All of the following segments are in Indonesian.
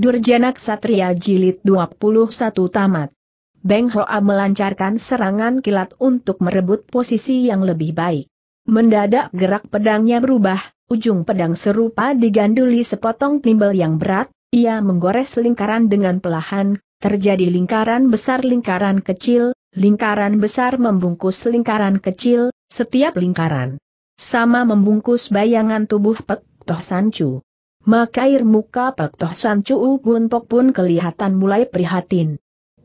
Durjana Satria Jilid 21 Tamat. Beng Hoa melancarkan serangan kilat untuk merebut posisi yang lebih baik. Mendadak gerak pedangnya berubah, ujung pedang serupa diganduli sepotong timbel yang berat, ia menggores lingkaran dengan pelahan, terjadi lingkaran besar lingkaran kecil, lingkaran besar membungkus lingkaran kecil, setiap lingkaran sama membungkus bayangan tubuh Pek Toh Sancu maka air muka Pak Toh San Chu Bun Pok pun kelihatan mulai prihatin.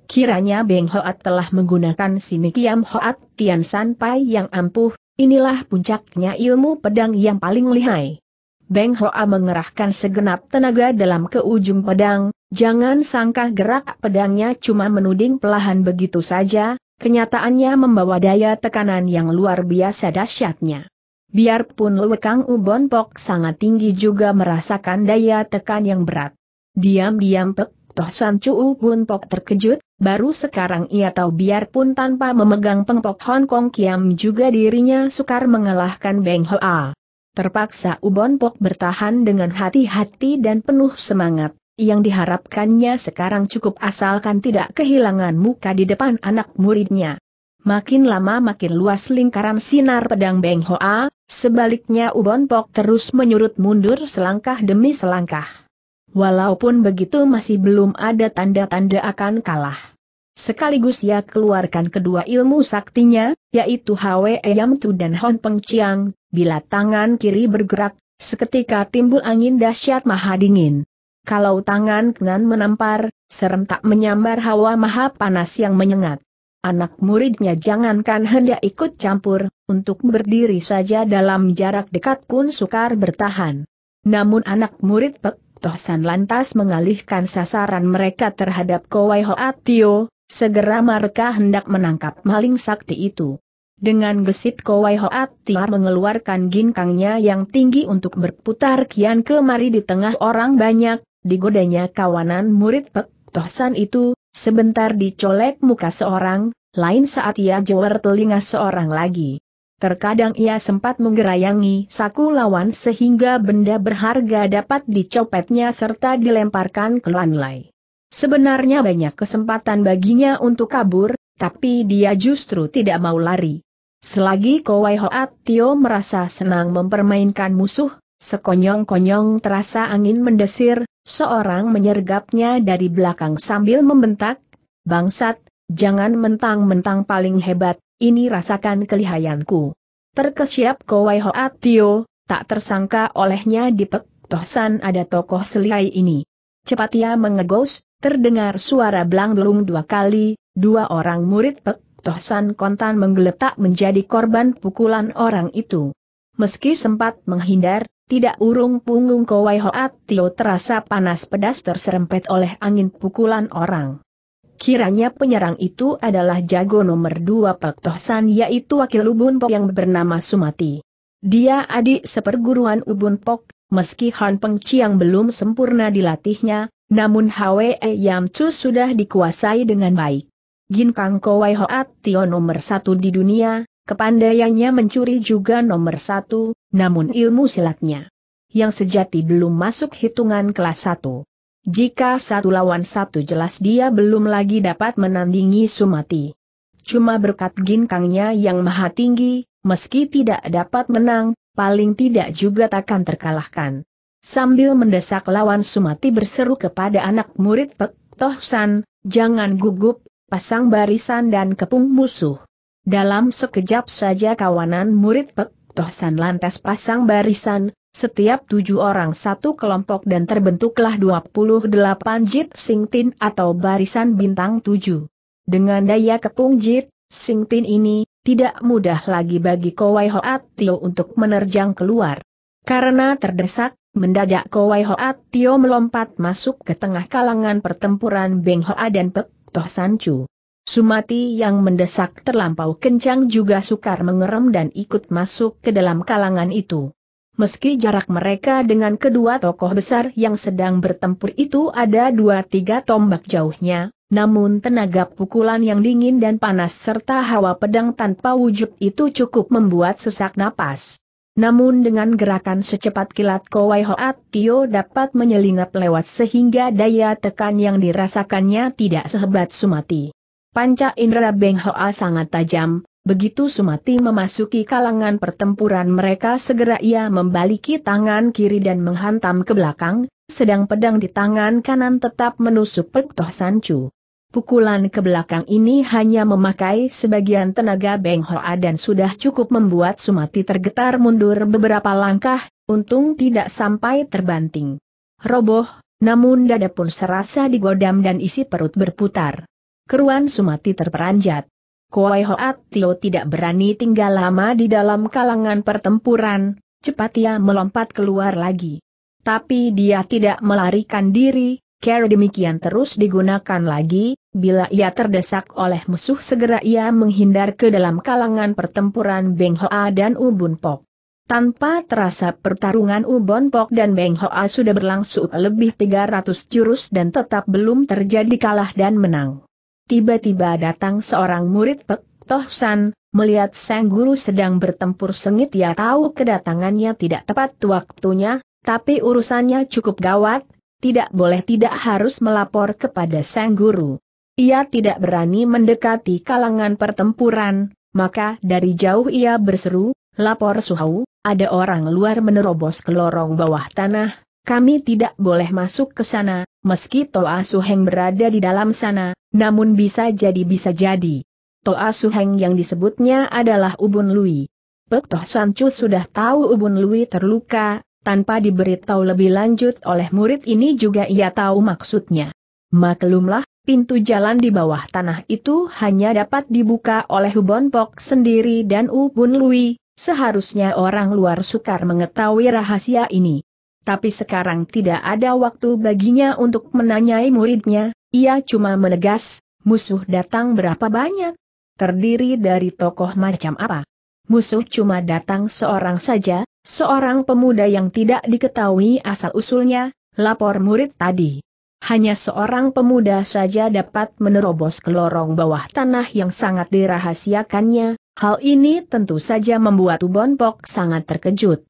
Kiranya Beng Hoat telah menggunakan Simikiam Hoat Tian San Pai yang ampuh, inilah puncaknya ilmu pedang yang paling lihai. Beng Hoa mengerahkan segenap tenaga dalam ke ujung pedang, jangan sangka gerak pedangnya cuma menuding pelahan begitu saja, kenyataannya membawa daya tekanan yang luar biasa dahsyatnya. Biarpun Lewekang Ubon Pok sangat tinggi juga merasakan daya tekan yang berat. Diam-diam Pek Toh San Chu ubon Pok terkejut, baru sekarang ia tahu biarpun tanpa memegang pengpok Hong Kong Kiam juga dirinya sukar mengalahkan Beng Hoa. Terpaksa Ubon Pok bertahan dengan hati-hati dan penuh semangat. Yang diharapkannya sekarang cukup asalkan tidak kehilangan muka di depan anak muridnya. Makin lama makin luas lingkaran sinar pedang Beng Hoa, Sebaliknya Ubon Pok terus menyurut mundur selangkah demi selangkah. Walaupun begitu masih belum ada tanda-tanda akan kalah. Sekaligus ia keluarkan kedua ilmu saktinya, yaitu Hwe Yam Tu dan Hon Peng Chiang, bila tangan kiri bergerak, seketika timbul angin dahsyat maha dingin. Kalau tangan kanan menampar, serentak menyambar hawa maha panas yang menyengat. Anak muridnya jangankan hendak ikut campur, untuk berdiri saja dalam jarak dekat pun sukar bertahan. Namun anak murid Pek Tohsan lantas mengalihkan sasaran mereka terhadap Kowai Hoa segera mereka hendak menangkap maling sakti itu. Dengan gesit Kowai Hoat Tiar mengeluarkan ginkangnya yang tinggi untuk berputar kian kemari di tengah orang banyak, digodanya kawanan murid Pek Tohsan itu, Sebentar dicolek muka seorang, lain saat ia jewer telinga seorang lagi. Terkadang ia sempat menggerayangi saku lawan sehingga benda berharga dapat dicopetnya serta dilemparkan ke lantai. Sebenarnya banyak kesempatan baginya untuk kabur, tapi dia justru tidak mau lari. Selagi Kowai Hoat Tio merasa senang mempermainkan musuh, sekonyong-konyong terasa angin mendesir, Seorang menyergapnya dari belakang sambil membentak, Bangsat, jangan mentang-mentang paling hebat, ini rasakan kelihayanku. Terkesiap Kowai Hoa Tio, tak tersangka olehnya di Pek Tohsan ada tokoh selai ini. Cepat ia mengegos, terdengar suara belang-belung dua kali, dua orang murid Pek Tohsan kontan menggeletak menjadi korban pukulan orang itu. Meski sempat menghindar, tidak urung punggung Kowai Hoat Tio terasa panas pedas terserempet oleh angin pukulan orang. Kiranya penyerang itu adalah jago nomor dua Pak Tohsan yaitu wakil Ubun Pok yang bernama Sumati. Dia adik seperguruan Ubun Pok, meski Han Peng Chiang belum sempurna dilatihnya, namun Hwe Yam Chu sudah dikuasai dengan baik. Gin Kang Kowai Hoat Tio nomor satu di dunia, Kepandaiannya mencuri juga nomor satu, namun ilmu silatnya yang sejati belum masuk hitungan kelas satu. Jika satu lawan satu jelas dia belum lagi dapat menandingi Sumati. Cuma berkat ginkangnya yang maha tinggi, meski tidak dapat menang, paling tidak juga takkan terkalahkan. Sambil mendesak lawan Sumati berseru kepada anak murid Pek Toh San, jangan gugup, pasang barisan dan kepung musuh. Dalam sekejap saja kawanan murid Pek Tohsan lantas pasang barisan, setiap tujuh orang satu kelompok dan terbentuklah delapan jit singtin atau barisan bintang tujuh. Dengan daya kepung jit, singtin ini, tidak mudah lagi bagi Kowai Hoat Tio untuk menerjang keluar. Karena terdesak, mendadak Kowai Hoat Tio melompat masuk ke tengah kalangan pertempuran Beng Hoa dan Pek Toh Sancu. Sumati yang mendesak terlampau kencang juga sukar mengerem dan ikut masuk ke dalam kalangan itu. Meski jarak mereka dengan kedua tokoh besar yang sedang bertempur itu ada dua tiga tombak jauhnya, namun tenaga pukulan yang dingin dan panas serta hawa pedang tanpa wujud itu cukup membuat sesak napas. Namun dengan gerakan secepat kilat Kowai Hoat Tio dapat menyelinap lewat sehingga daya tekan yang dirasakannya tidak sehebat Sumati. Panca indera Beng Hoa sangat tajam, begitu Sumati memasuki kalangan pertempuran mereka segera ia membaliki tangan kiri dan menghantam ke belakang, sedang pedang di tangan kanan tetap menusuk Pektoh Sancu. Pukulan ke belakang ini hanya memakai sebagian tenaga Beng Hoa dan sudah cukup membuat Sumati tergetar mundur beberapa langkah, untung tidak sampai terbanting. Roboh, namun dada pun serasa digodam dan isi perut berputar keruan Sumati terperanjat. Kuai Hoat Tio tidak berani tinggal lama di dalam kalangan pertempuran, cepat ia melompat keluar lagi. Tapi dia tidak melarikan diri, care demikian terus digunakan lagi, bila ia terdesak oleh musuh segera ia menghindar ke dalam kalangan pertempuran Beng Hoa dan Ubun Pok. Tanpa terasa pertarungan Ubon Pok dan Beng Hoa sudah berlangsung lebih 300 jurus dan tetap belum terjadi kalah dan menang. Tiba-tiba datang seorang murid Pek Toh melihat sang guru sedang bertempur sengit ia tahu kedatangannya tidak tepat waktunya, tapi urusannya cukup gawat, tidak boleh tidak harus melapor kepada sang guru. Ia tidak berani mendekati kalangan pertempuran, maka dari jauh ia berseru, lapor suhau, ada orang luar menerobos ke lorong bawah tanah, kami tidak boleh masuk ke sana, meski Toa Suheng berada di dalam sana, namun bisa jadi bisa jadi. Toa Suheng yang disebutnya adalah Ubun Lui. Pek Toh Sancu sudah tahu Ubun Lui terluka, tanpa diberitahu lebih lanjut oleh murid ini juga ia tahu maksudnya. Maklumlah, pintu jalan di bawah tanah itu hanya dapat dibuka oleh Ubon Pok sendiri dan Ubun Lui, Seharusnya orang luar sukar mengetahui rahasia ini tapi sekarang tidak ada waktu baginya untuk menanyai muridnya, ia cuma menegas, musuh datang berapa banyak? Terdiri dari tokoh macam apa? Musuh cuma datang seorang saja, seorang pemuda yang tidak diketahui asal-usulnya, lapor murid tadi. Hanya seorang pemuda saja dapat menerobos ke lorong bawah tanah yang sangat dirahasiakannya, hal ini tentu saja membuat Ubon Pok sangat terkejut.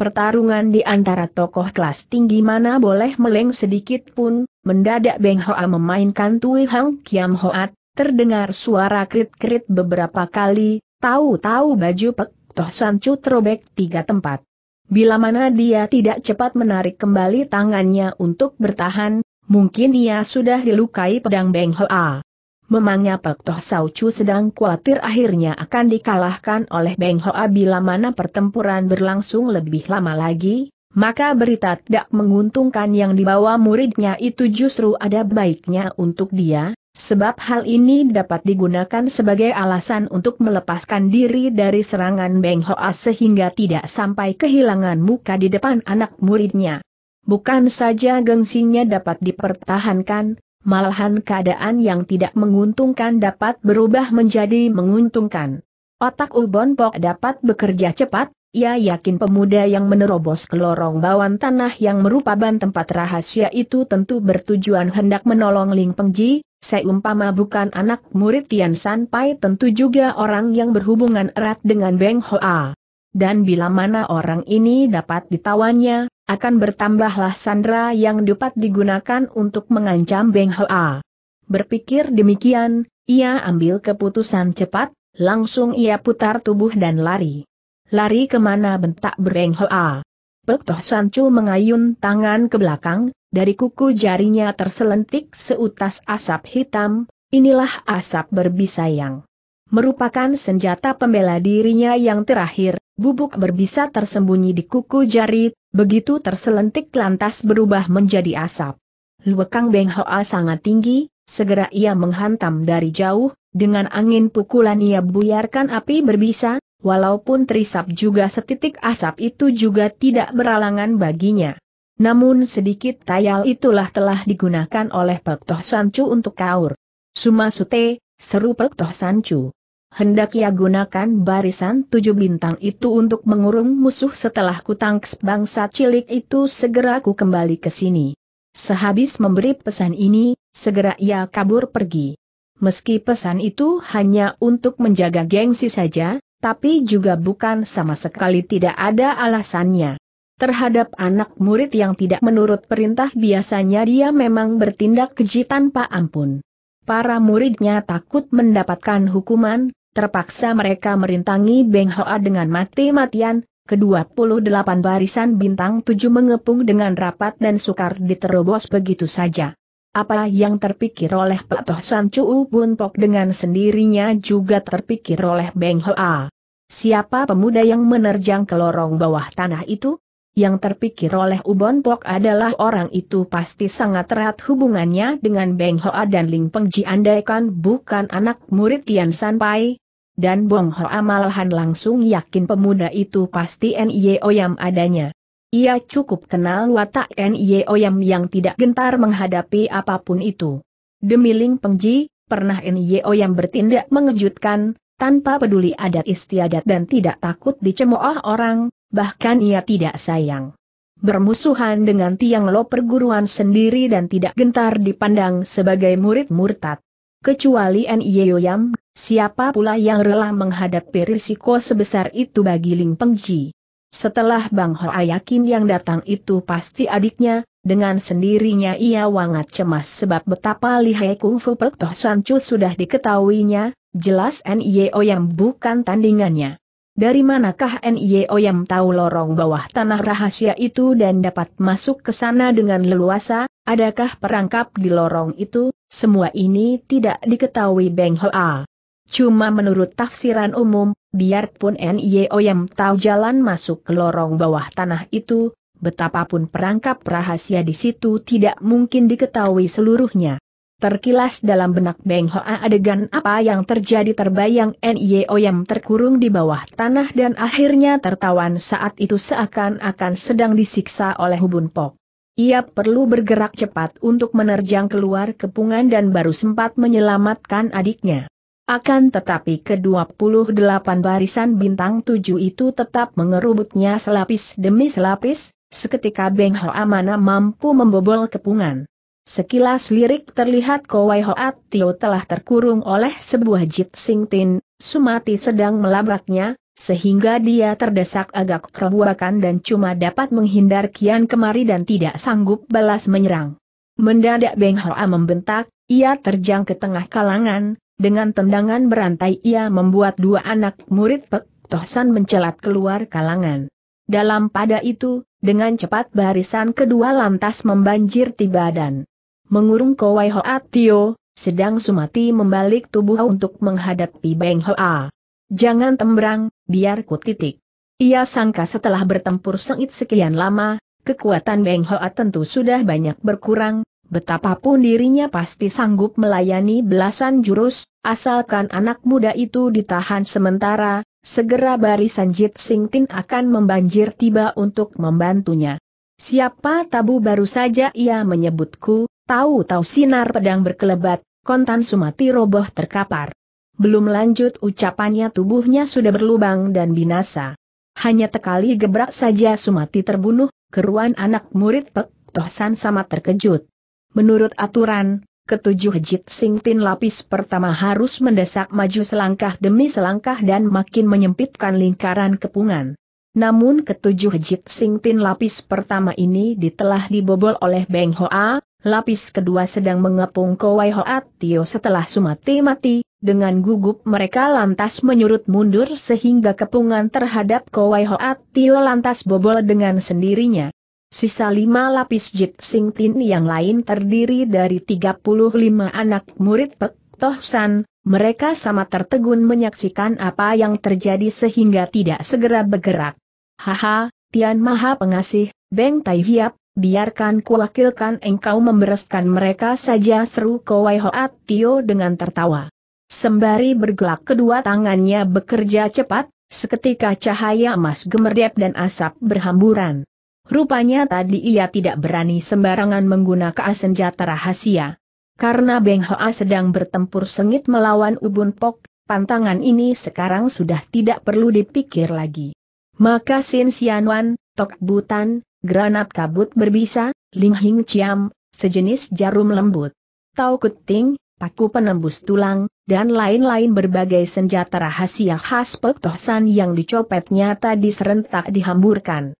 Pertarungan di antara tokoh kelas tinggi mana boleh meleng sedikit pun, mendadak Beng Hoa memainkan Tui Hang Kiam Hoat, terdengar suara krit-krit beberapa kali, tahu-tahu baju Pek Toh san Sancu terobek tiga tempat. Bila mana dia tidak cepat menarik kembali tangannya untuk bertahan, mungkin ia sudah dilukai pedang Beng Hoa. Memangnya Pak Toh Saucu sedang khawatir akhirnya akan dikalahkan oleh Beng Hoa bila mana pertempuran berlangsung lebih lama lagi, maka berita tidak menguntungkan yang dibawa muridnya itu justru ada baiknya untuk dia, sebab hal ini dapat digunakan sebagai alasan untuk melepaskan diri dari serangan Beng Hoa sehingga tidak sampai kehilangan muka di depan anak muridnya. Bukan saja gengsinya dapat dipertahankan, Malahan keadaan yang tidak menguntungkan dapat berubah menjadi menguntungkan. Otak Ubon Pok dapat bekerja cepat, ia yakin pemuda yang menerobos ke lorong bawah tanah yang merupakan tempat rahasia itu tentu bertujuan hendak menolong Ling Pengji, seumpama bukan anak murid Tian San Pai tentu juga orang yang berhubungan erat dengan Beng Hoa. Dan bila mana orang ini dapat ditawannya, akan bertambahlah Sandra yang dapat digunakan untuk mengancam Beng Hoa. Berpikir demikian, ia ambil keputusan cepat, langsung ia putar tubuh dan lari. Lari kemana bentak Beng Hoa. Pek Sancu mengayun tangan ke belakang, dari kuku jarinya terselentik seutas asap hitam, inilah asap berbisa yang merupakan senjata pembela dirinya yang terakhir, bubuk berbisa tersembunyi di kuku jari, begitu terselentik lantas berubah menjadi asap. Luekang Beng Hoa sangat tinggi, segera ia menghantam dari jauh, dengan angin pukulan ia buyarkan api berbisa, walaupun terisap juga setitik asap itu juga tidak beralangan baginya. Namun sedikit tayal itulah telah digunakan oleh Pek Toh Sancu untuk kaur. Sumasute, seru Pek Toh Sancu hendak ia gunakan barisan tujuh bintang itu untuk mengurung musuh setelah kutangks bangsa cilik itu segera ku kembali ke sini. Sehabis memberi pesan ini, segera ia kabur pergi. Meski pesan itu hanya untuk menjaga gengsi saja, tapi juga bukan sama sekali tidak ada alasannya. Terhadap anak murid yang tidak menurut perintah biasanya dia memang bertindak keji tanpa ampun. Para muridnya takut mendapatkan hukuman, terpaksa mereka merintangi Beng Hoa dengan mati-matian, ke-28 barisan bintang tujuh mengepung dengan rapat dan sukar diterobos begitu saja. Apa yang terpikir oleh Pak Toh San Chu dengan sendirinya juga terpikir oleh Beng Hoa. Siapa pemuda yang menerjang ke lorong bawah tanah itu? yang terpikir oleh Ubon Pok adalah orang itu pasti sangat erat hubungannya dengan Beng Hoa dan Ling Pengji andaikan bukan anak murid Tian San Pai. Dan Bong Hoa malahan langsung yakin pemuda itu pasti N.I.E. Oyam adanya. Ia cukup kenal watak N.I.E. Oyam yang tidak gentar menghadapi apapun itu. Demi Ling Pengji, pernah N.I.E. Oyam bertindak mengejutkan, tanpa peduli adat istiadat dan tidak takut dicemooh orang, bahkan ia tidak sayang. Bermusuhan dengan Tiang Lo perguruan sendiri dan tidak gentar dipandang sebagai murid murtad. Kecuali N.I.E. siapa pula yang rela menghadapi risiko sebesar itu bagi Ling Pengji? Setelah Bang Hoa yakin yang datang itu pasti adiknya, dengan sendirinya ia wangat cemas sebab betapa lihai kungfu Pek Toh Sancu sudah diketahuinya, jelas Nyeoyam bukan tandingannya. Dari manakah NIO yang tahu lorong bawah tanah rahasia itu dan dapat masuk ke sana dengan leluasa, adakah perangkap di lorong itu, semua ini tidak diketahui Beng Hoa. Cuma menurut tafsiran umum, biarpun NIO yang tahu jalan masuk ke lorong bawah tanah itu, betapapun perangkap rahasia di situ tidak mungkin diketahui seluruhnya. Terkilas dalam benak Beng Hoa adegan apa yang terjadi terbayang N.I.O. yang terkurung di bawah tanah dan akhirnya tertawan saat itu seakan-akan sedang disiksa oleh Hubun Pok. Ia perlu bergerak cepat untuk menerjang keluar kepungan dan baru sempat menyelamatkan adiknya. Akan tetapi ke-28 barisan bintang tujuh itu tetap mengerubutnya selapis demi selapis, seketika Beng Hoa mana mampu membobol kepungan. Sekilas lirik terlihat Kowai Hoat Tio telah terkurung oleh sebuah jit sing tin, Sumati sedang melabraknya, sehingga dia terdesak agak kerobakan dan cuma dapat menghindar kian kemari dan tidak sanggup balas menyerang. Mendadak Beng Hoa membentak, ia terjang ke tengah kalangan, dengan tendangan berantai ia membuat dua anak murid Pek Tohsan mencelat keluar kalangan. Dalam pada itu, dengan cepat barisan kedua lantas membanjir dan Mengurung Kowai Hoa Tio, sedang Sumati membalik tubuh untuk menghadapi Beng Hoa. Jangan tembrang, biar ku titik. Ia sangka setelah bertempur sengit sekian lama, kekuatan Beng Hoa tentu sudah banyak berkurang, betapapun dirinya pasti sanggup melayani belasan jurus, asalkan anak muda itu ditahan sementara, Segera barisan Jit Sing Tin akan membanjir tiba untuk membantunya. Siapa tabu baru saja ia menyebutku, tahu-tahu sinar pedang berkelebat, kontan sumati roboh terkapar. Belum lanjut ucapannya tubuhnya sudah berlubang dan binasa. Hanya tekali gebrak saja Sumati terbunuh, keruan anak murid Pek Tohsan sama terkejut. Menurut aturan, ketujuh Jit Sing Tin lapis pertama harus mendesak maju selangkah demi selangkah dan makin menyempitkan lingkaran kepungan. Namun ketujuh Jit Sing Tin lapis pertama ini ditelah dibobol oleh Beng Hoa, lapis kedua sedang mengepung Kowai Hoat Tio setelah Sumati mati, dengan gugup mereka lantas menyurut mundur sehingga kepungan terhadap Kowai Hoat Tio lantas bobol dengan sendirinya. Sisa lima lapis Jit Sing Tin yang lain terdiri dari 35 anak murid Pek Toh San, mereka sama tertegun menyaksikan apa yang terjadi sehingga tidak segera bergerak. Haha, Tian Maha Pengasih, Beng Tai Hiap, biarkan kuwakilkan engkau membereskan mereka saja seru Kowai Hoat Tio dengan tertawa. Sembari bergelak kedua tangannya bekerja cepat, seketika cahaya emas gemerdep dan asap berhamburan. Rupanya tadi ia tidak berani sembarangan menggunakan senjata rahasia. Karena Beng Hoa sedang bertempur sengit melawan Ubun Pok, pantangan ini sekarang sudah tidak perlu dipikir lagi. Maka Sin Wan, Tok Butan, granat kabut berbisa, Ling Hing Chiam, sejenis jarum lembut. Tau Kuting, paku penembus tulang, dan lain-lain berbagai senjata rahasia khas Pek Tohsan yang dicopetnya tadi serentak dihamburkan.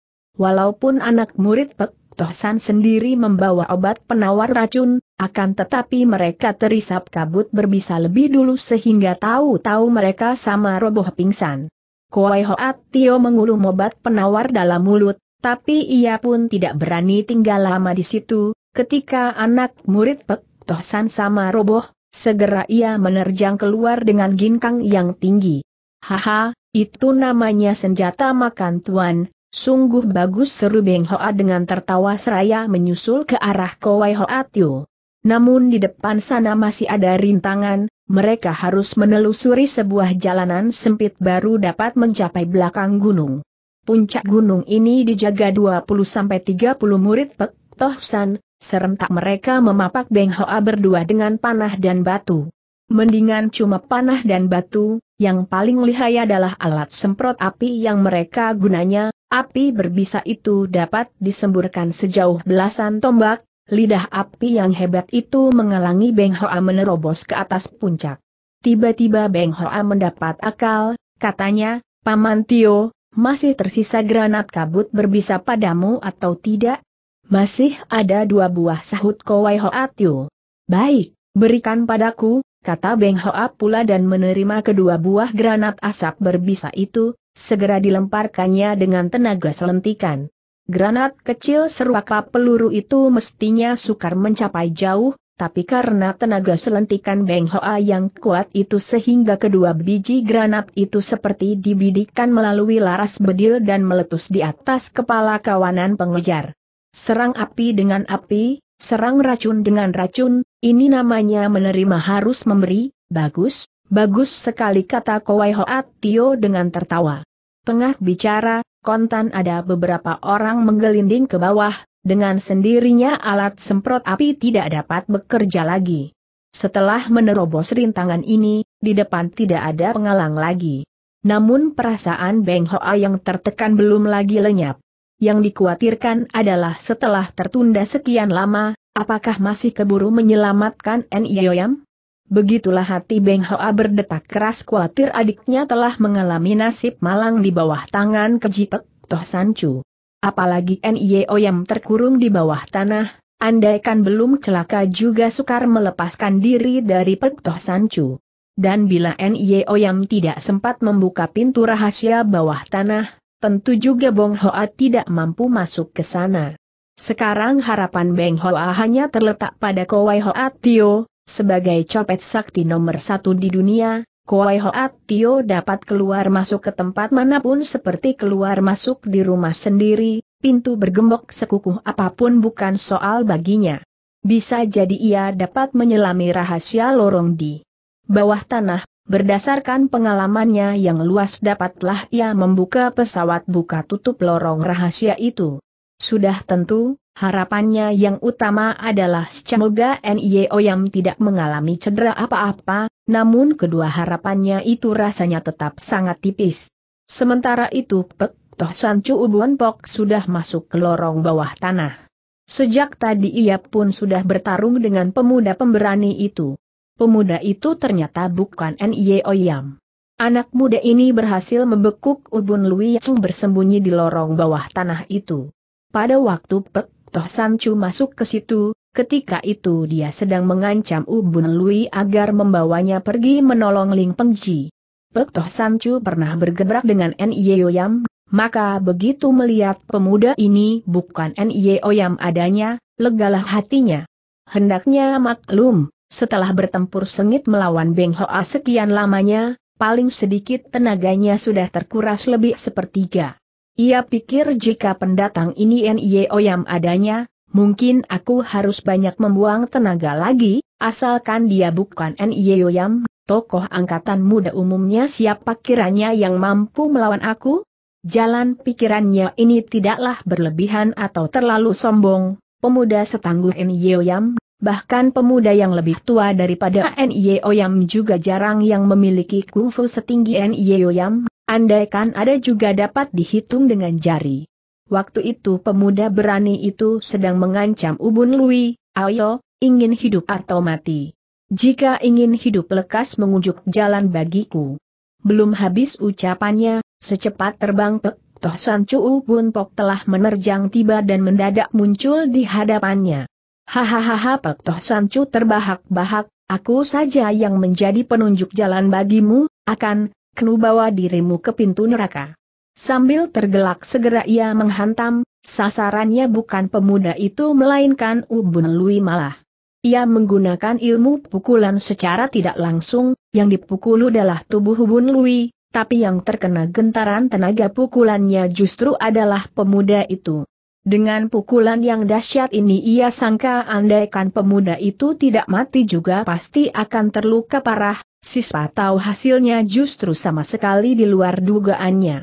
Walaupun anak murid Pek Tohsan sendiri membawa obat penawar racun, akan tetapi mereka terisap kabut berbisa lebih dulu sehingga tahu-tahu mereka sama roboh pingsan. Koai Hoat Tio mengulum obat penawar dalam mulut, tapi ia pun tidak berani tinggal lama di situ, ketika anak murid Pek Tohsan sama roboh, segera ia menerjang keluar dengan ginkang yang tinggi. Haha, itu namanya senjata makan tuan, Sungguh bagus seru Beng Hoa dengan tertawa seraya menyusul ke arah Kowai Hoa Tio. Namun di depan sana masih ada rintangan, mereka harus menelusuri sebuah jalanan sempit baru dapat mencapai belakang gunung. Puncak gunung ini dijaga 20-30 murid Pek Toh San, serentak mereka memapak Beng Hoa berdua dengan panah dan batu. Mendingan cuma panah dan batu, yang paling lihai adalah alat semprot api yang mereka gunanya, Api berbisa itu dapat disemburkan sejauh belasan tombak, lidah api yang hebat itu mengalangi Beng Hoa menerobos ke atas puncak. Tiba-tiba Beng Hoa mendapat akal, katanya, Paman Tio, masih tersisa granat kabut berbisa padamu atau tidak? Masih ada dua buah sahut Kowai Hoa Tio. Baik, berikan padaku, kata Beng Hoa pula dan menerima kedua buah granat asap berbisa itu, segera dilemparkannya dengan tenaga selentikan. Granat kecil serupa peluru itu mestinya sukar mencapai jauh, tapi karena tenaga selentikan Beng Hoa yang kuat itu sehingga kedua biji granat itu seperti dibidikan melalui laras bedil dan meletus di atas kepala kawanan pengejar. Serang api dengan api, serang racun dengan racun, ini namanya menerima harus memberi, bagus, bagus sekali kata Kowai Hoat Tio dengan tertawa. Tengah bicara, kontan ada beberapa orang menggelinding ke bawah, dengan sendirinya alat semprot api tidak dapat bekerja lagi. Setelah menerobos rintangan ini, di depan tidak ada pengalang lagi. Namun perasaan Beng Hoa yang tertekan belum lagi lenyap. Yang dikhawatirkan adalah setelah tertunda sekian lama, Apakah masih keburu menyelamatkan Yoyam? Begitulah hati Beng Hoa berdetak keras khawatir adiknya telah mengalami nasib malang di bawah tangan kejitek Toh Sancu. Apalagi yang terkurung di bawah tanah, andaikan belum celaka juga sukar melepaskan diri dari Pek Toh Sancu. Dan bila Nio yang tidak sempat membuka pintu rahasia bawah tanah, tentu juga Bong Hoa tidak mampu masuk ke sana. Sekarang harapan Beng Hoa hanya terletak pada Kowai Hoa Tio, sebagai copet sakti nomor satu di dunia, Kowai Hoa Tio dapat keluar masuk ke tempat manapun seperti keluar masuk di rumah sendiri, pintu bergembok sekukuh apapun bukan soal baginya. Bisa jadi ia dapat menyelami rahasia lorong di bawah tanah, berdasarkan pengalamannya yang luas dapatlah ia membuka pesawat buka tutup lorong rahasia itu. Sudah tentu, harapannya yang utama adalah semoga NIO yang tidak mengalami cedera apa-apa, namun kedua harapannya itu rasanya tetap sangat tipis. Sementara itu Pek Toh Sancu Ubuan Pok sudah masuk ke lorong bawah tanah. Sejak tadi ia pun sudah bertarung dengan pemuda pemberani itu. Pemuda itu ternyata bukan NIO Oyam. Anak muda ini berhasil membekuk Ubun Lui yang bersembunyi di lorong bawah tanah itu. Pada waktu Pek Toh Sancu masuk ke situ, ketika itu dia sedang mengancam Ubun Lui agar membawanya pergi menolong Ling Pengji. Pek Toh Sancu pernah bergerak dengan N.I.O. Yam, maka begitu melihat pemuda ini bukan N.I.O. Yam adanya, legalah hatinya. Hendaknya maklum, setelah bertempur sengit melawan Beng Hoa sekian lamanya, paling sedikit tenaganya sudah terkuras lebih sepertiga. Ia pikir jika pendatang ini N.I.O. yang adanya, mungkin aku harus banyak membuang tenaga lagi, asalkan dia bukan N.I.O. yang tokoh angkatan muda umumnya siapa kiranya yang mampu melawan aku? Jalan pikirannya ini tidaklah berlebihan atau terlalu sombong, pemuda setangguh N.I.O. Yam, bahkan pemuda yang lebih tua daripada N.I.O. Yam juga jarang yang memiliki kungfu setinggi N.I.O. Yam, Andaikan ada juga dapat dihitung dengan jari. Waktu itu pemuda berani itu sedang mengancam Ubun Lui, ayo, ingin hidup atau mati. Jika ingin hidup lekas mengunjuk jalan bagiku. Belum habis ucapannya, secepat terbang Pek Toh San Chu Ubun Pok telah menerjang tiba dan mendadak muncul di hadapannya. Hahaha Pek Toh San Chu terbahak-bahak, aku saja yang menjadi penunjuk jalan bagimu, akan, kenu bawa dirimu ke pintu neraka. Sambil tergelak segera ia menghantam, sasarannya bukan pemuda itu melainkan Ubun Lui malah. Ia menggunakan ilmu pukulan secara tidak langsung, yang dipukul adalah tubuh Ubun Lui, tapi yang terkena gentaran tenaga pukulannya justru adalah pemuda itu. Dengan pukulan yang dahsyat ini ia sangka andaikan pemuda itu tidak mati juga pasti akan terluka parah, Sispa tahu hasilnya justru sama sekali di luar dugaannya.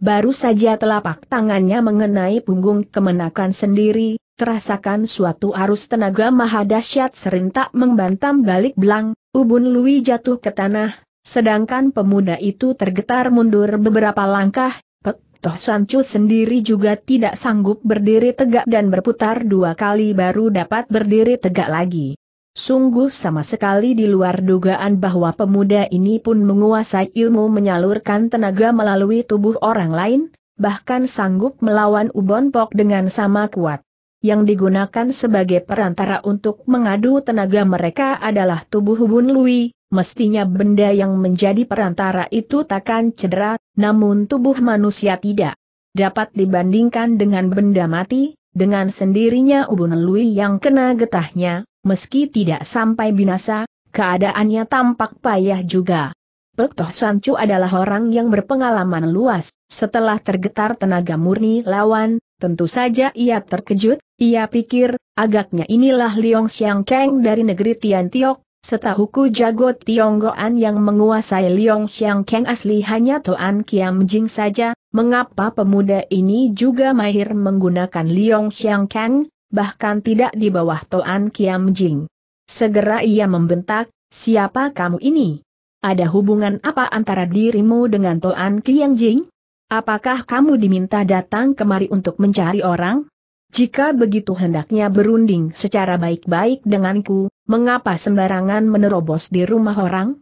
Baru saja telapak tangannya mengenai punggung kemenakan sendiri, terasakan suatu arus tenaga maha dahsyat serentak membantam balik belang, ubun Lui jatuh ke tanah, sedangkan pemuda itu tergetar mundur beberapa langkah, Pek Toh Sancu sendiri juga tidak sanggup berdiri tegak dan berputar dua kali baru dapat berdiri tegak lagi. Sungguh sama sekali di luar dugaan bahwa pemuda ini pun menguasai ilmu menyalurkan tenaga melalui tubuh orang lain, bahkan sanggup melawan Ubon Pok dengan sama kuat. Yang digunakan sebagai perantara untuk mengadu tenaga mereka adalah tubuh Bun Lui, mestinya benda yang menjadi perantara itu takkan cedera, namun tubuh manusia tidak dapat dibandingkan dengan benda mati, dengan sendirinya Ubon Lui yang kena getahnya, Meski tidak sampai binasa, keadaannya tampak payah juga. Pek Toh Sancu adalah orang yang berpengalaman luas, setelah tergetar tenaga murni lawan, tentu saja ia terkejut, ia pikir, agaknya inilah Liong Xiang Kang dari negeri Tian Tiok, setahuku jago Tionggoan yang menguasai Liong Xiang Kang asli hanya Toan Kiam Jing saja, mengapa pemuda ini juga mahir menggunakan Liong Xiang Kang, bahkan tidak di bawah Toan Kiam Jing. Segera ia membentak, siapa kamu ini? Ada hubungan apa antara dirimu dengan Toan Kiam Jing? Apakah kamu diminta datang kemari untuk mencari orang? Jika begitu hendaknya berunding secara baik-baik denganku, mengapa sembarangan menerobos di rumah orang?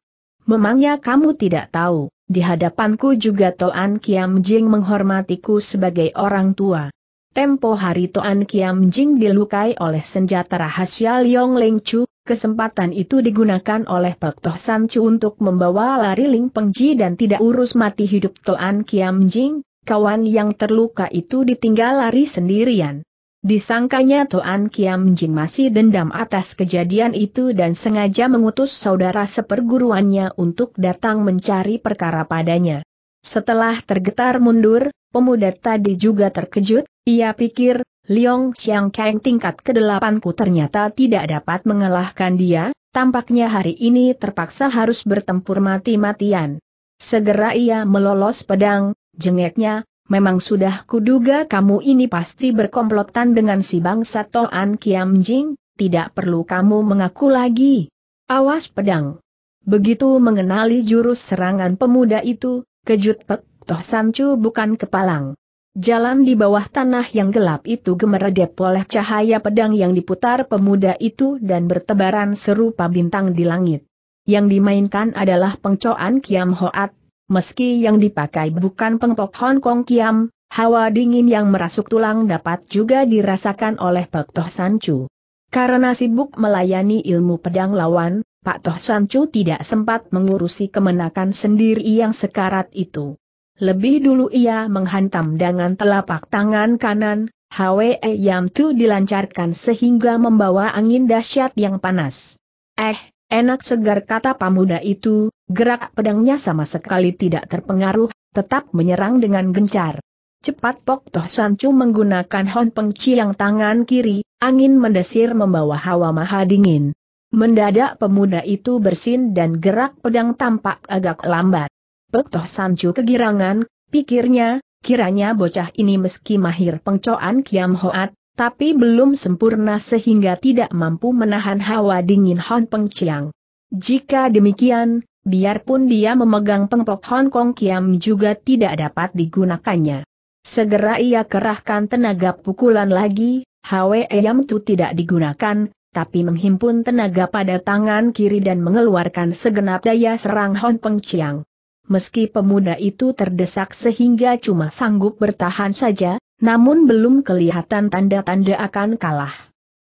Memangnya kamu tidak tahu, di hadapanku juga Toan Kiam Jing menghormatiku sebagai orang tua. Tempo hari Toan Kiam Jing dilukai oleh senjata rahasia Liong Leng Chu, kesempatan itu digunakan oleh Pek Toh San Chu untuk membawa lari Ling Peng Ji dan tidak urus mati hidup Toan Kiam Jing, kawan yang terluka itu ditinggal lari sendirian. Disangkanya Toan Kiam Jing masih dendam atas kejadian itu dan sengaja mengutus saudara seperguruannya untuk datang mencari perkara padanya. Setelah tergetar mundur, pemuda tadi juga terkejut, ia pikir, Liong Xiang Kang tingkat kedelapanku ternyata tidak dapat mengalahkan dia, tampaknya hari ini terpaksa harus bertempur mati-matian. Segera ia melolos pedang, jengeknya, memang sudah kuduga kamu ini pasti berkomplotan dengan si bangsa Toan Kiam Jing, tidak perlu kamu mengaku lagi. Awas pedang. Begitu mengenali jurus serangan pemuda itu, kejut Pek Toh Sancu bukan kepalang. Jalan di bawah tanah yang gelap itu gemeredep oleh cahaya pedang yang diputar pemuda itu dan bertebaran serupa bintang di langit. Yang dimainkan adalah pengcoan Kiam Hoat, meski yang dipakai bukan pengpok Hong Kong Kiam, hawa dingin yang merasuk tulang dapat juga dirasakan oleh Pak Toh Sancu. Karena sibuk melayani ilmu pedang lawan, Pak Toh Sancu tidak sempat mengurusi kemenakan sendiri yang sekarat itu. Lebih dulu ia menghantam dengan telapak tangan kanan, Hwe Yam Tu dilancarkan sehingga membawa angin dahsyat yang panas. Eh, enak segar kata pemuda itu, gerak pedangnya sama sekali tidak terpengaruh, tetap menyerang dengan gencar. Cepat Pok Toh Sancu menggunakan Hon Peng Chiang tangan kiri, angin mendesir membawa hawa maha dingin. Mendadak pemuda itu bersin dan gerak pedang tampak agak lambat. Pektoh Sanju kegirangan, pikirnya, kiranya bocah ini meski mahir pengcoan Kiam Hoat, tapi belum sempurna sehingga tidak mampu menahan hawa dingin Hon Peng Chiang. Jika demikian, biarpun dia memegang pengpok Hong Kong Kiam juga tidak dapat digunakannya. Segera ia kerahkan tenaga pukulan lagi, Hwe Yam Tu tidak digunakan, tapi menghimpun tenaga pada tangan kiri dan mengeluarkan segenap daya serang Hon Peng Chiang meski pemuda itu terdesak sehingga cuma sanggup bertahan saja, namun belum kelihatan tanda-tanda akan kalah.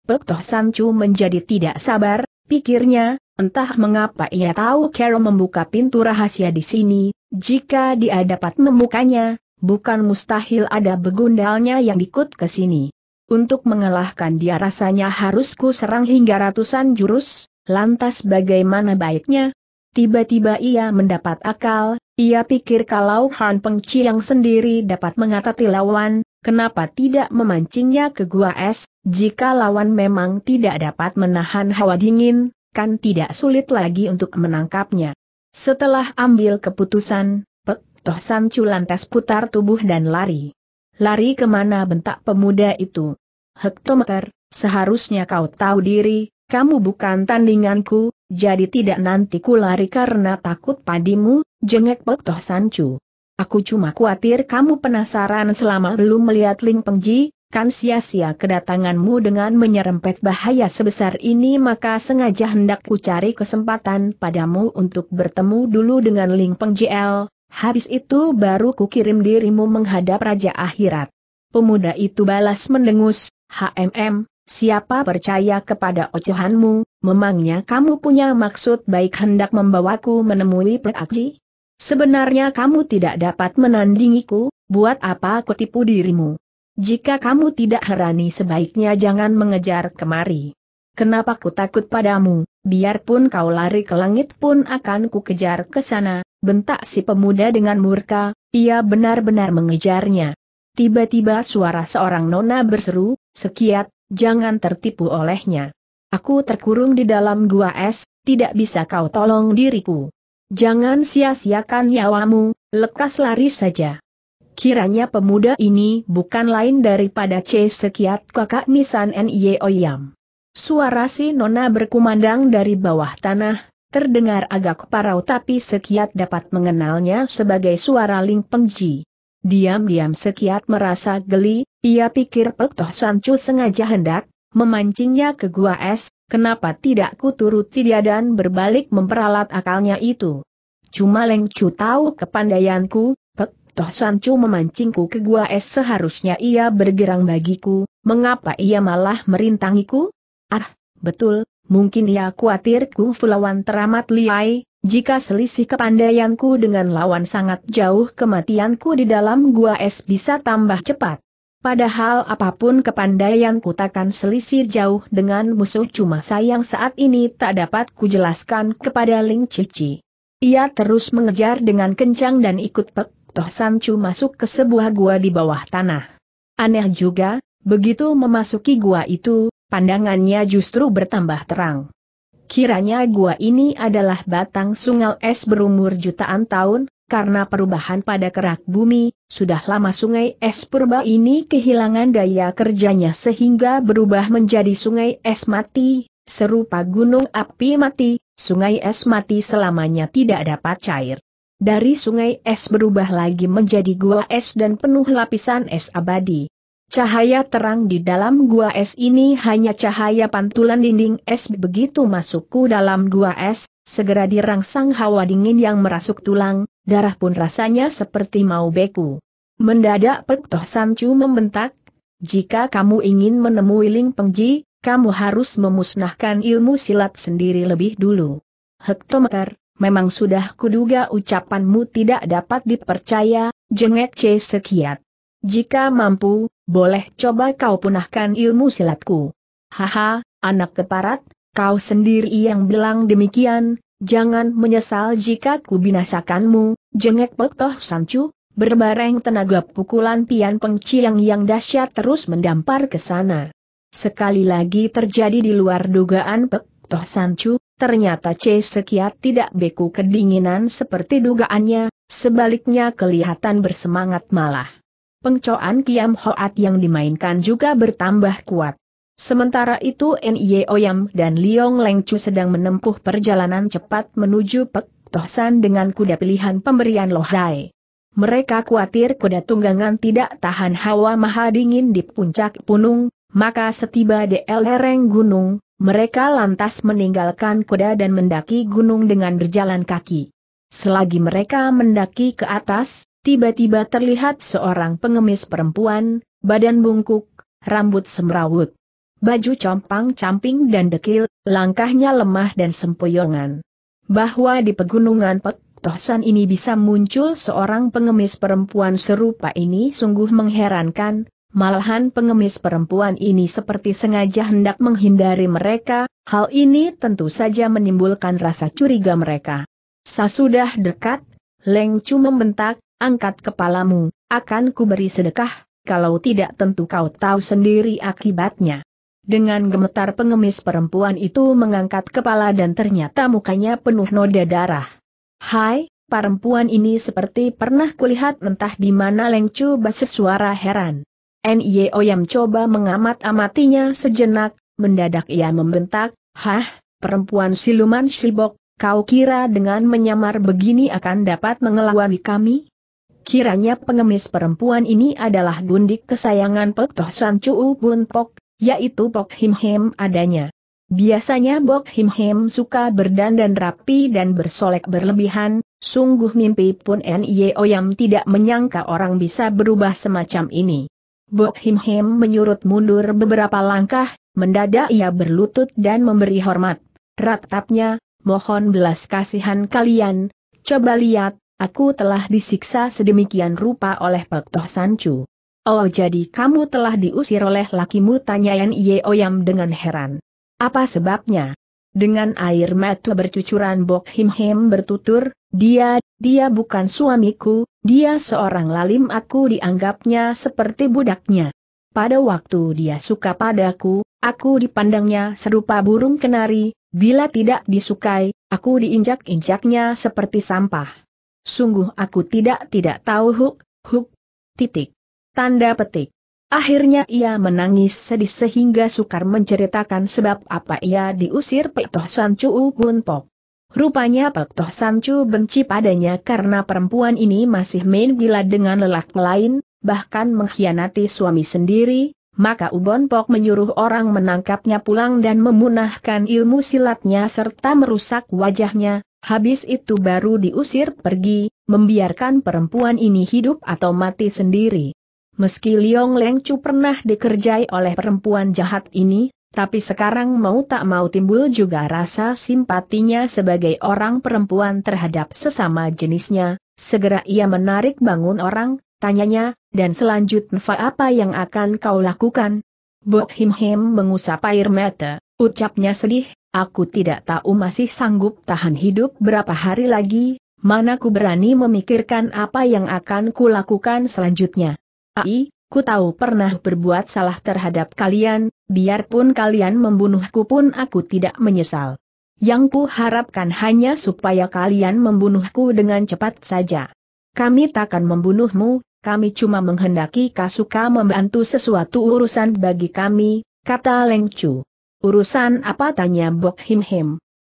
Pek Toh Sancu menjadi tidak sabar, pikirnya, entah mengapa ia tahu Carol membuka pintu rahasia di sini, jika dia dapat membukanya, bukan mustahil ada begundalnya yang ikut ke sini. Untuk mengalahkan dia rasanya harusku serang hingga ratusan jurus, lantas bagaimana baiknya, Tiba-tiba ia mendapat akal, ia pikir kalau Han Peng Chiang sendiri dapat mengatasi lawan, kenapa tidak memancingnya ke gua es, jika lawan memang tidak dapat menahan hawa dingin, kan tidak sulit lagi untuk menangkapnya. Setelah ambil keputusan, Pek Toh Chu lantas putar tubuh dan lari. Lari kemana bentak pemuda itu? Hektometer, seharusnya kau tahu diri, kamu bukan tandinganku, jadi tidak nanti ku lari karena takut padimu, jengek Toh Sancu. Aku cuma khawatir kamu penasaran selama belum melihat Ling Pengji, kan sia-sia kedatanganmu dengan menyerempet bahaya sebesar ini maka sengaja hendak ku cari kesempatan padamu untuk bertemu dulu dengan Ling Pengji L, habis itu baru ku kirim dirimu menghadap Raja Akhirat. Pemuda itu balas mendengus, HMM, Siapa percaya kepada ocehanmu, memangnya kamu punya maksud baik hendak membawaku menemui Pekakji? Sebenarnya kamu tidak dapat menandingiku, buat apa aku tipu dirimu? Jika kamu tidak herani sebaiknya jangan mengejar kemari. Kenapa ku takut padamu, biarpun kau lari ke langit pun akan ku kejar ke sana, bentak si pemuda dengan murka, ia benar-benar mengejarnya. Tiba-tiba suara seorang nona berseru, Sekiat, jangan tertipu olehnya. Aku terkurung di dalam gua es, tidak bisa kau tolong diriku. Jangan sia-siakan nyawamu, lekas lari saja. Kiranya pemuda ini bukan lain daripada C. Sekiat kakak Nisan Nye Oyam. Suara si Nona berkumandang dari bawah tanah, terdengar agak parau tapi Sekiat dapat mengenalnya sebagai suara Ling Pengji. Diam-diam Sekiat merasa geli, ia pikir Pek Toh Sancu sengaja hendak memancingnya ke gua es, kenapa tidak kuturuti dia dan berbalik memperalat akalnya itu. Cuma Leng Chu tahu kepandaianku, Pek Toh Sancu memancingku ke gua es seharusnya ia bergerang bagiku, mengapa ia malah merintangiku? Ah, betul, mungkin ia khawatir Fu lawan teramat liai, jika selisih kepandaianku dengan lawan sangat jauh kematianku di dalam gua es bisa tambah cepat. Padahal apapun kepandaian takkan selisih jauh dengan musuh cuma sayang saat ini tak dapat kujelaskan kepada Ling Cici. Ia terus mengejar dengan kencang dan ikut Pek Toh Sancu masuk ke sebuah gua di bawah tanah. Aneh juga, begitu memasuki gua itu, pandangannya justru bertambah terang. Kiranya gua ini adalah batang sungai es berumur jutaan tahun, karena perubahan pada kerak bumi, sudah lama sungai es purba ini kehilangan daya kerjanya sehingga berubah menjadi sungai es mati, serupa gunung api mati, sungai es mati selamanya tidak dapat cair. Dari sungai es berubah lagi menjadi gua es dan penuh lapisan es abadi. Cahaya terang di dalam gua es ini hanya cahaya pantulan dinding es begitu masukku dalam gua es, segera dirangsang hawa dingin yang merasuk tulang, darah pun rasanya seperti mau beku. Mendadak Pek Toh Sancu membentak, jika kamu ingin menemui Ling Pengji, kamu harus memusnahkan ilmu silat sendiri lebih dulu. Hektometer, memang sudah kuduga ucapanmu tidak dapat dipercaya, jengek C sekiat. Jika mampu, boleh coba kau punahkan ilmu silatku. Haha, anak keparat, kau sendiri yang bilang demikian, Jangan menyesal jika ku binasakanmu, jengek Pektoh Sancu, berbareng tenaga pukulan pian pengciang yang dahsyat terus mendampar ke sana. Sekali lagi terjadi di luar dugaan Pektoh Sancu, ternyata C. Sekiat tidak beku kedinginan seperti dugaannya, sebaliknya kelihatan bersemangat malah. Pengcoan Kiam Hoat yang dimainkan juga bertambah kuat. Sementara itu Nie Oyam dan Liong Lengcu sedang menempuh perjalanan cepat menuju Pek Tohsan dengan kuda pilihan pemberian Lohai. Mereka khawatir kuda tunggangan tidak tahan hawa maha dingin di puncak punung, maka setiba di lereng gunung, mereka lantas meninggalkan kuda dan mendaki gunung dengan berjalan kaki. Selagi mereka mendaki ke atas, tiba-tiba terlihat seorang pengemis perempuan, badan bungkuk, rambut semrawut baju compang-camping dan dekil, langkahnya lemah dan sempoyongan. Bahwa di pegunungan Pek Tohsan ini bisa muncul seorang pengemis perempuan serupa ini sungguh mengherankan, malahan pengemis perempuan ini seperti sengaja hendak menghindari mereka, hal ini tentu saja menimbulkan rasa curiga mereka. Sasudah dekat, Leng Chu membentak, angkat kepalamu, akan kuberi sedekah, kalau tidak tentu kau tahu sendiri akibatnya. Dengan gemetar pengemis perempuan itu mengangkat kepala dan ternyata mukanya penuh noda darah. Hai, perempuan ini seperti pernah kulihat mentah di mana Lengcu bersuara heran. N.I.O. yang coba mengamat-amatinya sejenak, mendadak ia membentak, Hah, perempuan siluman silbok, kau kira dengan menyamar begini akan dapat mengelawani kami? Kiranya pengemis perempuan ini adalah gundik kesayangan Pek Toh San Bun Pok yaitu Bok Him Him adanya. Biasanya Bok Him Him suka berdandan rapi dan bersolek berlebihan, sungguh mimpi pun N.I.O. yang tidak menyangka orang bisa berubah semacam ini. Bok Him Him menyurut mundur beberapa langkah, mendadak ia berlutut dan memberi hormat. Ratapnya, mohon belas kasihan kalian, coba lihat, aku telah disiksa sedemikian rupa oleh Pek Toh Sancu. Oh jadi kamu telah diusir oleh lakimu tanya Yan Ye Oyam dengan heran. Apa sebabnya? Dengan air mata bercucuran Bok Him Him bertutur, dia, dia bukan suamiku, dia seorang lalim aku dianggapnya seperti budaknya. Pada waktu dia suka padaku, aku dipandangnya serupa burung kenari, bila tidak disukai, aku diinjak-injaknya seperti sampah. Sungguh aku tidak tidak tahu huk, huk, titik. Tanda petik. Akhirnya ia menangis sedih sehingga sukar menceritakan sebab apa ia diusir Pek Toh San Chu Pok. Rupanya Pek Toh San benci padanya karena perempuan ini masih main gila dengan lelaki lain, bahkan mengkhianati suami sendiri, maka Ubon Pok menyuruh orang menangkapnya pulang dan memunahkan ilmu silatnya serta merusak wajahnya, habis itu baru diusir pergi, membiarkan perempuan ini hidup atau mati sendiri. Meski Liong Lengcu pernah dikerjai oleh perempuan jahat ini, tapi sekarang mau tak mau timbul juga rasa simpatinya sebagai orang perempuan terhadap sesama jenisnya, segera ia menarik bangun orang, tanyanya, dan selanjutnya apa yang akan kau lakukan? Bok Him Him mengusap air mata, ucapnya sedih, aku tidak tahu masih sanggup tahan hidup berapa hari lagi, mana ku berani memikirkan apa yang akan kulakukan selanjutnya. Ai, ku tahu pernah berbuat salah terhadap kalian, biarpun kalian membunuhku pun aku tidak menyesal. Yang ku harapkan hanya supaya kalian membunuhku dengan cepat saja. Kami takkan membunuhmu, kami cuma menghendaki Kasuka membantu sesuatu urusan bagi kami, kata Leng Chu. Urusan apa tanya Bok Him Him?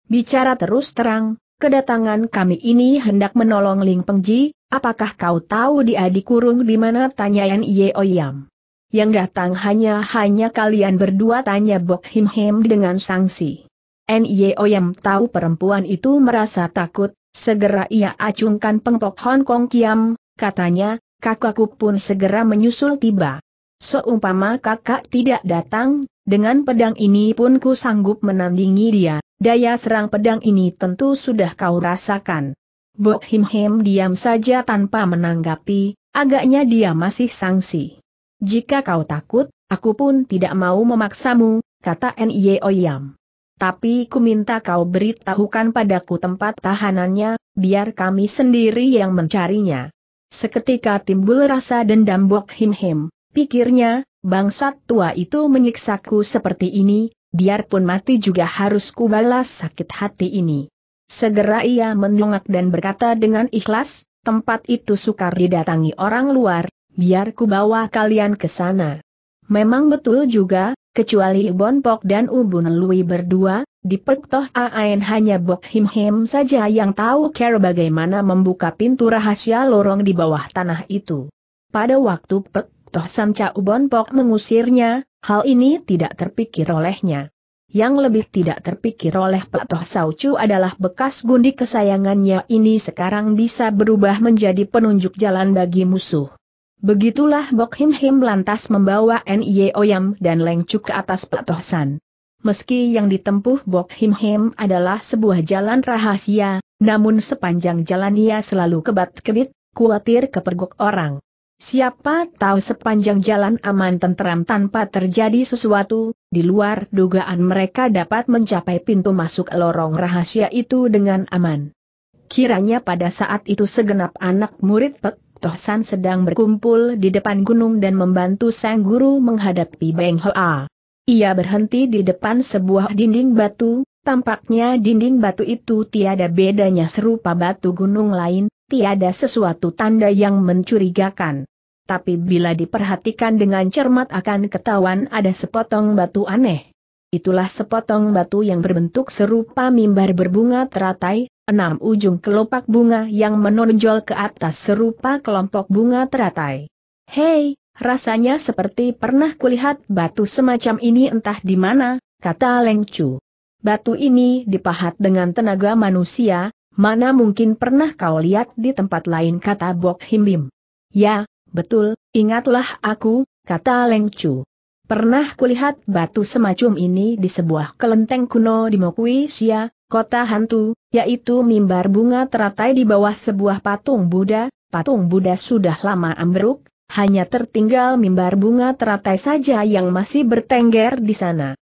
Bicara terus terang, kedatangan kami ini hendak menolong Ling Pengji, Apakah kau tahu dia dikurung di mana Yan Ye Oyam? Yang datang hanya-hanya kalian berdua tanya Bok Him Him dengan sanksi. Ye Oyam tahu perempuan itu merasa takut, segera ia acungkan pengpok Hong Kong Kiam, katanya, kakakku pun segera menyusul tiba. Seumpama kakak tidak datang, dengan pedang ini pun ku sanggup menandingi dia, daya serang pedang ini tentu sudah kau rasakan. Bok Him Him diam saja tanpa menanggapi, agaknya dia masih sangsi. Jika kau takut, aku pun tidak mau memaksamu, kata Nye Oyam. Tapi ku minta kau beritahukan padaku tempat tahanannya, biar kami sendiri yang mencarinya. Seketika timbul rasa dendam Bok Him Him, pikirnya, bangsat tua itu menyiksaku seperti ini, biarpun mati juga harus kubalas sakit hati ini. Segera ia mendongak dan berkata dengan ikhlas, tempat itu sukar didatangi orang luar, biar ku bawa kalian ke sana. Memang betul juga, kecuali Ibon Pok dan Ubun Lui berdua, di Pektoh Aen hanya Bok Him Him saja yang tahu cara bagaimana membuka pintu rahasia lorong di bawah tanah itu. Pada waktu Pektoh Sanca Ubon Pok mengusirnya, hal ini tidak terpikir olehnya yang lebih tidak terpikir oleh Pak Toh Saucu adalah bekas gundi kesayangannya ini sekarang bisa berubah menjadi penunjuk jalan bagi musuh. Begitulah Bok Him Him lantas membawa Nye Oyam dan Leng Cuk ke atas Pak Toh San. Meski yang ditempuh Bok Him Him adalah sebuah jalan rahasia, namun sepanjang jalan ia selalu kebat-kebit, khawatir kepergok orang. Siapa tahu sepanjang jalan aman tenteram tanpa terjadi sesuatu, di luar dugaan mereka dapat mencapai pintu masuk lorong rahasia itu dengan aman. Kiranya pada saat itu segenap anak murid Pek Tohsan sedang berkumpul di depan gunung dan membantu sang guru menghadapi Beng Hoa. Ia berhenti di depan sebuah dinding batu, tampaknya dinding batu itu tiada bedanya serupa batu gunung lain, tiada sesuatu tanda yang mencurigakan. Tapi bila diperhatikan dengan cermat akan ketahuan ada sepotong batu aneh. Itulah sepotong batu yang berbentuk serupa mimbar berbunga teratai, enam ujung kelopak bunga yang menonjol ke atas serupa kelompok bunga teratai. Hei, rasanya seperti pernah kulihat batu semacam ini entah di mana, kata Leng Chu. Batu ini dipahat dengan tenaga manusia, Mana mungkin pernah kau lihat di tempat lain kata Bok Himbim. Ya, betul, ingatlah aku, kata Leng Chu. Pernah kulihat batu semacam ini di sebuah kelenteng kuno di Mokuisia, kota hantu, yaitu mimbar bunga teratai di bawah sebuah patung Buddha, patung Buddha sudah lama ambruk, hanya tertinggal mimbar bunga teratai saja yang masih bertengger di sana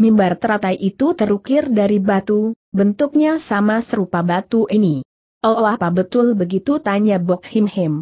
mimbar teratai itu terukir dari batu, bentuknya sama serupa batu ini. Oh, oh apa betul begitu tanya Bok Him Him.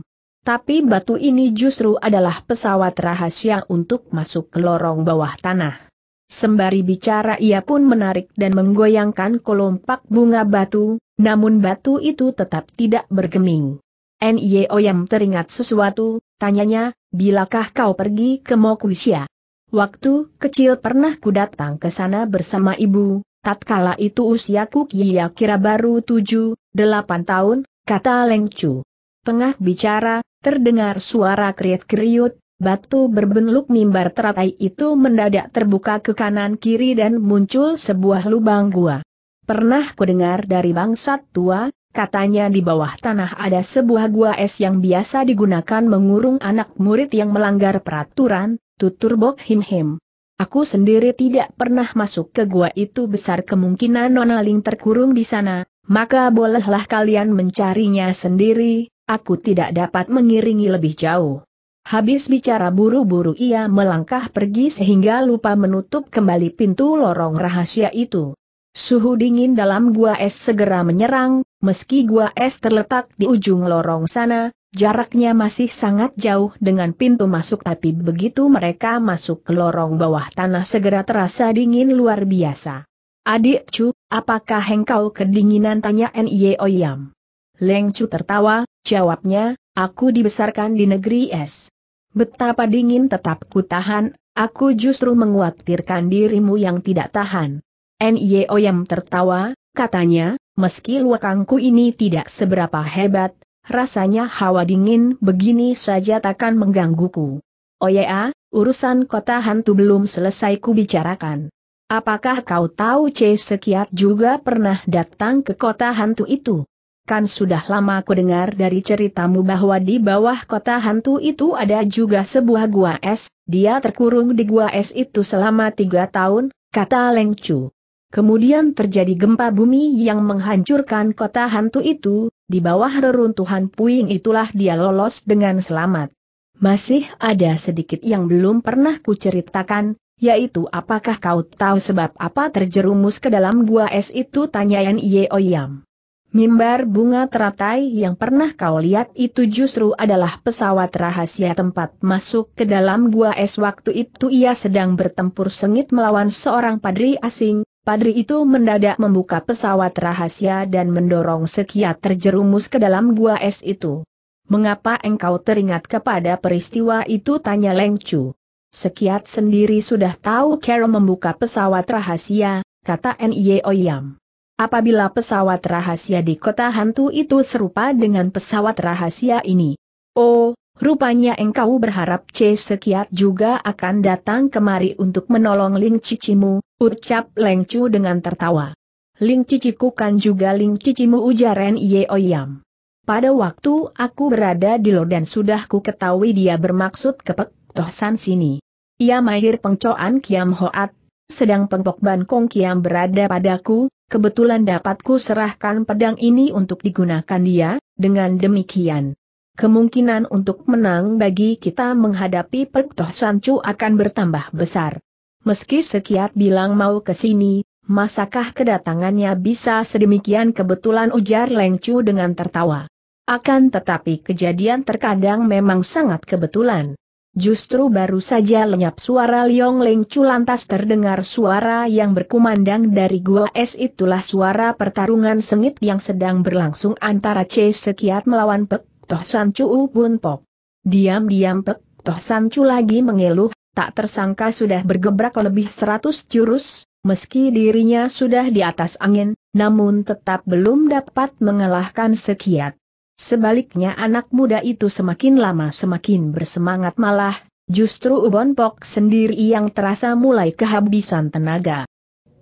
Tapi batu ini justru adalah pesawat rahasia untuk masuk ke lorong bawah tanah. Sembari bicara ia pun menarik dan menggoyangkan kelompak bunga batu, namun batu itu tetap tidak bergeming. N.Y.O. yang teringat sesuatu, tanyanya, bilakah kau pergi ke Mokwisya? Waktu kecil pernah ku datang ke sana bersama ibu, tatkala itu usiaku kia kira baru tujuh, delapan tahun, kata Lengcu. Tengah bicara, terdengar suara kriut-kriut, batu berbentuk mimbar teratai itu mendadak terbuka ke kanan-kiri dan muncul sebuah lubang gua. Pernah ku dengar dari bangsat tua, Katanya di bawah tanah ada sebuah gua es yang biasa digunakan mengurung anak murid yang melanggar peraturan, tutur Bok Him Him. Aku sendiri tidak pernah masuk ke gua itu besar kemungkinan Nona Ling terkurung di sana, maka bolehlah kalian mencarinya sendiri, aku tidak dapat mengiringi lebih jauh. Habis bicara buru-buru ia melangkah pergi sehingga lupa menutup kembali pintu lorong rahasia itu. Suhu dingin dalam gua es segera menyerang, Meski gua es terletak di ujung lorong sana, jaraknya masih sangat jauh dengan pintu masuk tapi begitu mereka masuk ke lorong bawah tanah segera terasa dingin luar biasa. Adik Chu, apakah engkau kedinginan tanya N.I.E. Oyam? Leng Chu tertawa, jawabnya, aku dibesarkan di negeri es. Betapa dingin tetap ku tahan, aku justru menguatirkan dirimu yang tidak tahan. N.I.E. Oyam tertawa, katanya, meski luakangku ini tidak seberapa hebat, rasanya hawa dingin begini saja takkan menggangguku. Oh ya, urusan kota hantu belum selesai ku bicarakan. Apakah kau tahu C. Sekiat juga pernah datang ke kota hantu itu? Kan sudah lama aku dengar dari ceritamu bahwa di bawah kota hantu itu ada juga sebuah gua es, dia terkurung di gua es itu selama tiga tahun, kata Lengcu. Kemudian terjadi gempa bumi yang menghancurkan kota hantu itu, di bawah reruntuhan puing itulah dia lolos dengan selamat. Masih ada sedikit yang belum pernah kuceritakan, yaitu apakah kau tahu sebab apa terjerumus ke dalam gua es itu tanya Yan Oyam. Mimbar bunga teratai yang pernah kau lihat itu justru adalah pesawat rahasia tempat masuk ke dalam gua es waktu itu ia sedang bertempur sengit melawan seorang padri asing, Padri itu mendadak membuka pesawat rahasia dan mendorong Sekia terjerumus ke dalam gua es itu. Mengapa engkau teringat kepada peristiwa itu tanya Lengcu. Sekiat sendiri sudah tahu Carol membuka pesawat rahasia, kata N.I.E. Oyam. Apabila pesawat rahasia di kota hantu itu serupa dengan pesawat rahasia ini. Oh, Rupanya engkau berharap C Sekiat juga akan datang kemari untuk menolong Ling Cicimu, ucap Leng Chu dengan tertawa. Ling Ciciku kan juga Ling Cicimu ujar Ren Oyam. Pada waktu aku berada di Lodan sudah ku ketahui dia bermaksud kepek Tohsan sini. Ia mahir pengcoan Kiam Hoat, sedang pengpok Ban Kong Kiam berada padaku, kebetulan dapatku serahkan pedang ini untuk digunakan dia, dengan demikian kemungkinan untuk menang bagi kita menghadapi Pek Toh Sancu akan bertambah besar. Meski sekiat bilang mau ke sini, masakah kedatangannya bisa sedemikian kebetulan ujar Leng Chu dengan tertawa. Akan tetapi kejadian terkadang memang sangat kebetulan. Justru baru saja lenyap suara Liong Leng Chu lantas terdengar suara yang berkumandang dari gua es itulah suara pertarungan sengit yang sedang berlangsung antara C Sekiat melawan Pek Toh San Chu pun pok. Diam-diam Pek Toh San lagi mengeluh, tak tersangka sudah bergebrak lebih seratus jurus, meski dirinya sudah di atas angin, namun tetap belum dapat mengalahkan sekiat. Sebaliknya anak muda itu semakin lama semakin bersemangat malah, justru Ubon Pok sendiri yang terasa mulai kehabisan tenaga.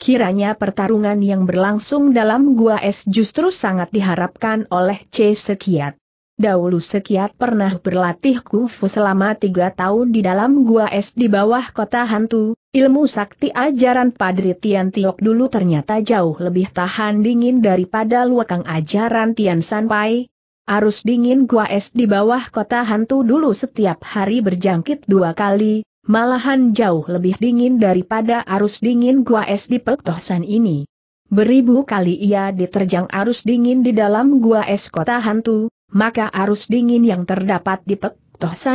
Kiranya pertarungan yang berlangsung dalam gua es justru sangat diharapkan oleh C Sekiat. Dahulu sekian pernah berlatih kungfu selama tiga tahun di dalam gua es di bawah kota hantu, ilmu sakti ajaran Padri Tian Tiok dulu ternyata jauh lebih tahan dingin daripada luakang ajaran Tian Sanpai. Arus dingin gua es di bawah kota hantu dulu setiap hari berjangkit dua kali, malahan jauh lebih dingin daripada arus dingin gua es di Pektohsan ini. Beribu kali ia diterjang arus dingin di dalam gua es kota hantu, maka arus dingin yang terdapat di Pek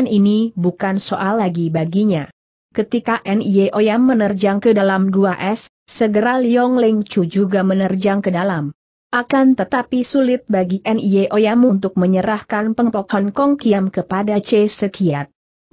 ini bukan soal lagi baginya. Ketika Nio Oyam menerjang ke dalam gua es, segera Liong Ling Chu juga menerjang ke dalam. Akan tetapi sulit bagi Nio Oyam untuk menyerahkan pengpok Hong Kong Kiam kepada C. Sekiat.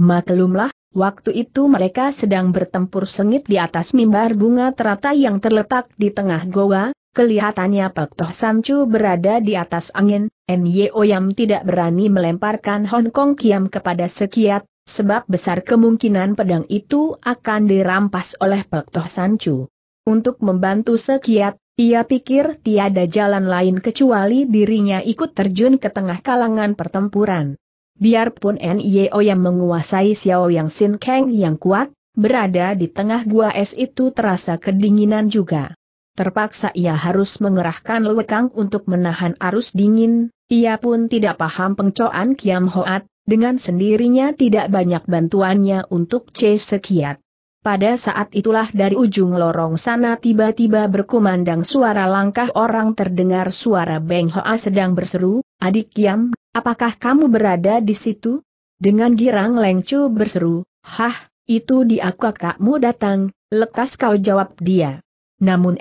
Maklumlah, waktu itu mereka sedang bertempur sengit di atas mimbar bunga teratai yang terletak di tengah goa, Kelihatannya Pek Toh Samcu berada di atas angin, Nye Yam tidak berani melemparkan Hong Kong Kiam kepada Sekiat, sebab besar kemungkinan pedang itu akan dirampas oleh Pek Toh Samcu. Untuk membantu Sekiat, ia pikir tiada jalan lain kecuali dirinya ikut terjun ke tengah kalangan pertempuran. Biarpun Nye yang menguasai Xiao Yang Sin Kang yang kuat, berada di tengah gua es itu terasa kedinginan juga. Terpaksa ia harus mengerahkan lewekang untuk menahan arus dingin, ia pun tidak paham pengcoan Kiam Hoat, dengan sendirinya tidak banyak bantuannya untuk C. Sekiat. Pada saat itulah dari ujung lorong sana tiba-tiba berkumandang suara langkah orang terdengar suara Beng Hoa sedang berseru, Adik Kiam, apakah kamu berada di situ? Dengan girang Leng Chu berseru, Hah, itu dia kakakmu datang, lekas kau jawab dia. Namun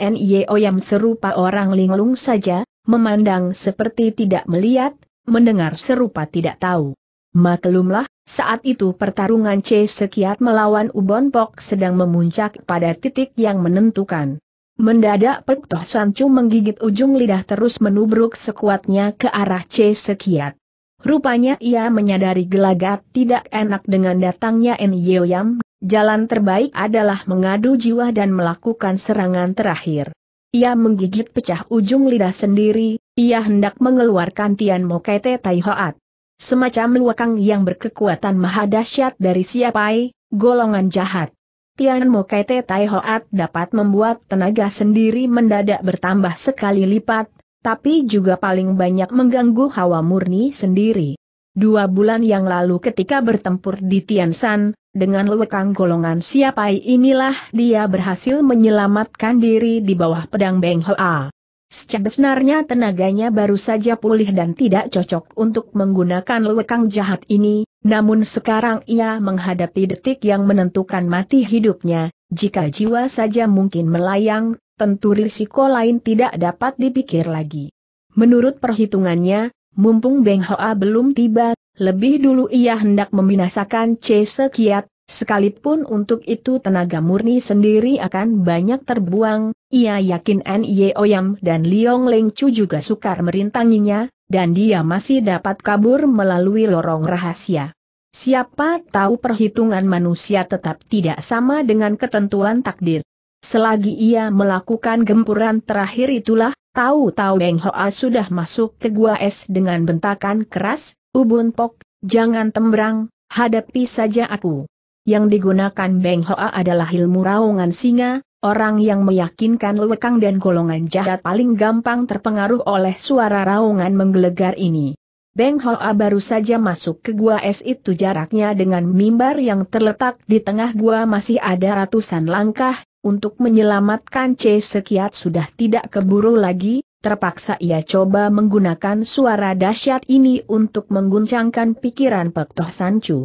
Oyam serupa orang linglung saja, memandang seperti tidak melihat, mendengar serupa tidak tahu. Maklumlah, saat itu pertarungan C Sekiat melawan Ubon Pok sedang memuncak pada titik yang menentukan. Mendadak Pek Toh Sancu menggigit ujung lidah terus menubruk sekuatnya ke arah C Sekiat. Rupanya ia menyadari gelagat tidak enak dengan datangnya Nyo Oyam. Jalan terbaik adalah mengadu jiwa dan melakukan serangan terakhir. Ia menggigit pecah ujung lidah sendiri, ia hendak mengeluarkan Tian Mokete Tai Hoat. Semacam luakang yang berkekuatan maha dahsyat dari siapai, golongan jahat. Tian Mokete Tai Hoat dapat membuat tenaga sendiri mendadak bertambah sekali lipat, tapi juga paling banyak mengganggu hawa murni sendiri. Dua bulan yang lalu ketika bertempur di Tiansan, dengan lewekang golongan siapai inilah dia berhasil menyelamatkan diri di bawah pedang Beng Hoa. Sebenarnya tenaganya baru saja pulih dan tidak cocok untuk menggunakan lewekang jahat ini, namun sekarang ia menghadapi detik yang menentukan mati hidupnya, jika jiwa saja mungkin melayang, tentu risiko lain tidak dapat dipikir lagi. Menurut perhitungannya, Mumpung Beng Hoa belum tiba, lebih dulu ia hendak membinasakan C. Sekiat, sekalipun untuk itu tenaga murni sendiri akan banyak terbuang, ia yakin Nye Oyam dan Liong Leng Chu juga sukar merintanginya, dan dia masih dapat kabur melalui lorong rahasia. Siapa tahu perhitungan manusia tetap tidak sama dengan ketentuan takdir. Selagi ia melakukan gempuran terakhir itulah, tahu-tahu Beng Hoa sudah masuk ke gua es dengan bentakan keras, Ubun Pok, jangan tembrang, hadapi saja aku. Yang digunakan Beng Hoa adalah ilmu raungan singa, orang yang meyakinkan lewekang dan golongan jahat paling gampang terpengaruh oleh suara raungan menggelegar ini. Beng Hoa baru saja masuk ke gua es itu jaraknya dengan mimbar yang terletak di tengah gua masih ada ratusan langkah, untuk menyelamatkan C Sekiat sudah tidak keburu lagi, terpaksa ia coba menggunakan suara dahsyat ini untuk mengguncangkan pikiran Pek Toh Sancu.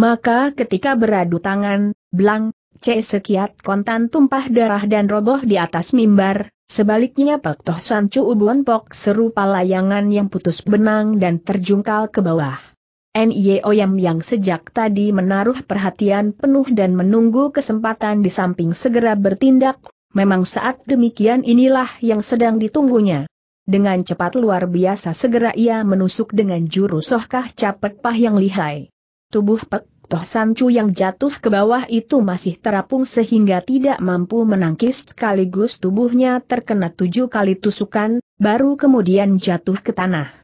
Maka ketika beradu tangan, blang, C Sekiat kontan tumpah darah dan roboh di atas mimbar, sebaliknya Pek Toh Sancu Ubon Pok serupa layangan yang putus benang dan terjungkal ke bawah. Nyo yang sejak tadi menaruh perhatian penuh dan menunggu kesempatan di samping segera bertindak, memang saat demikian inilah yang sedang ditunggunya. Dengan cepat luar biasa segera ia menusuk dengan jurus sohkah capek pah yang lihai. Tubuh Pek Toh Sancu yang jatuh ke bawah itu masih terapung sehingga tidak mampu menangkis sekaligus tubuhnya terkena tujuh kali tusukan, baru kemudian jatuh ke tanah.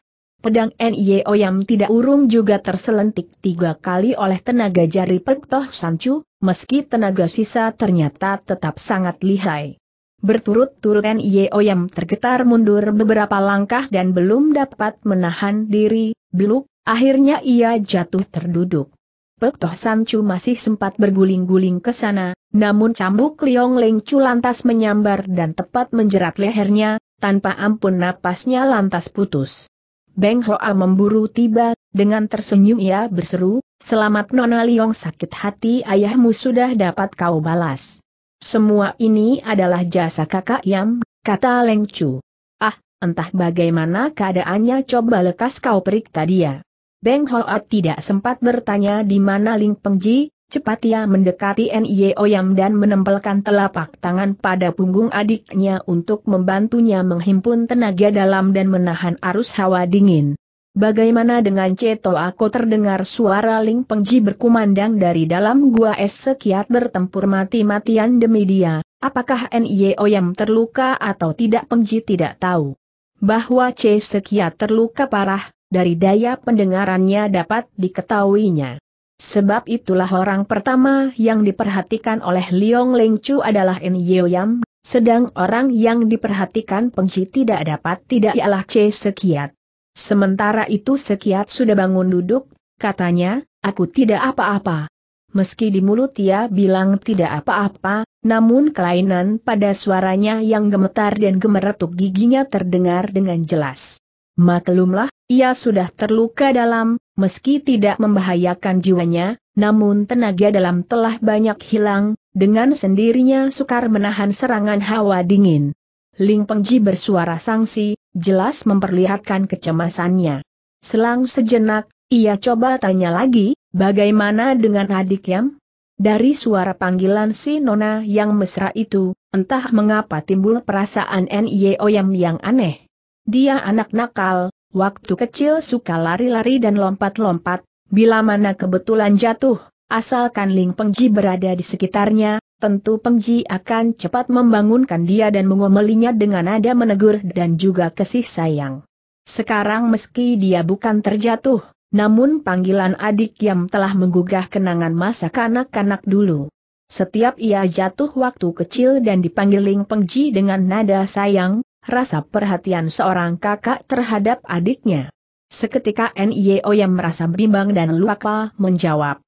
Pedang NIO yang tidak urung juga terselentik tiga kali oleh tenaga jari Pektoh Sancu, meski tenaga sisa ternyata tetap sangat lihai. Berturut-turut NIO yang tergetar mundur beberapa langkah dan belum dapat menahan diri, beluk, akhirnya ia jatuh terduduk. Pektoh Sancu masih sempat berguling-guling ke sana, namun cambuk Liong Leng Chu lantas menyambar dan tepat menjerat lehernya, tanpa ampun napasnya lantas putus. Beng Hoa memburu tiba, dengan tersenyum ia berseru, selamat Nona Liong sakit hati ayahmu sudah dapat kau balas. Semua ini adalah jasa kakak Yam, kata Leng Chu. Ah, entah bagaimana keadaannya coba lekas kau periksa dia. Beng Hoa tidak sempat bertanya di mana Ling Pengji, Cepat ia mendekati Nie Oyam dan menempelkan telapak tangan pada punggung adiknya untuk membantunya menghimpun tenaga dalam dan menahan arus hawa dingin. Bagaimana dengan Ceto aku terdengar suara Ling Pengji berkumandang dari dalam gua es sekiat bertempur mati-matian demi dia, apakah Nie Oyam terluka atau tidak Pengji tidak tahu. Bahwa C sekiat terluka parah, dari daya pendengarannya dapat diketahuinya. Sebab itulah orang pertama yang diperhatikan oleh Liong Leng Chu adalah En Yeoyam, sedang orang yang diperhatikan pengci tidak dapat tidak ialah C Sekiat. Sementara itu Sekiat sudah bangun duduk, katanya, aku tidak apa-apa. Meski di mulut ia bilang tidak apa-apa, namun kelainan pada suaranya yang gemetar dan gemeretuk giginya terdengar dengan jelas. Maklumlah, ia sudah terluka dalam, meski tidak membahayakan jiwanya, namun tenaga dalam telah banyak hilang, dengan sendirinya sukar menahan serangan hawa dingin. Ling Pengji bersuara sangsi, jelas memperlihatkan kecemasannya. Selang sejenak, ia coba tanya lagi, bagaimana dengan adik Yam? Dari suara panggilan si Nona yang mesra itu, entah mengapa timbul perasaan N.Y.O. Yam yang aneh. Dia anak nakal, Waktu kecil suka lari-lari dan lompat-lompat, bila mana kebetulan jatuh, asalkan Ling Pengji berada di sekitarnya, tentu Pengji akan cepat membangunkan dia dan mengomelinya dengan nada menegur dan juga kesih sayang. Sekarang meski dia bukan terjatuh, namun panggilan adik yang telah menggugah kenangan masa kanak-kanak dulu. Setiap ia jatuh waktu kecil dan dipanggil Ling Pengji dengan nada sayang, rasa perhatian seorang kakak terhadap adiknya. Seketika NIO yang merasa bimbang dan lupa menjawab.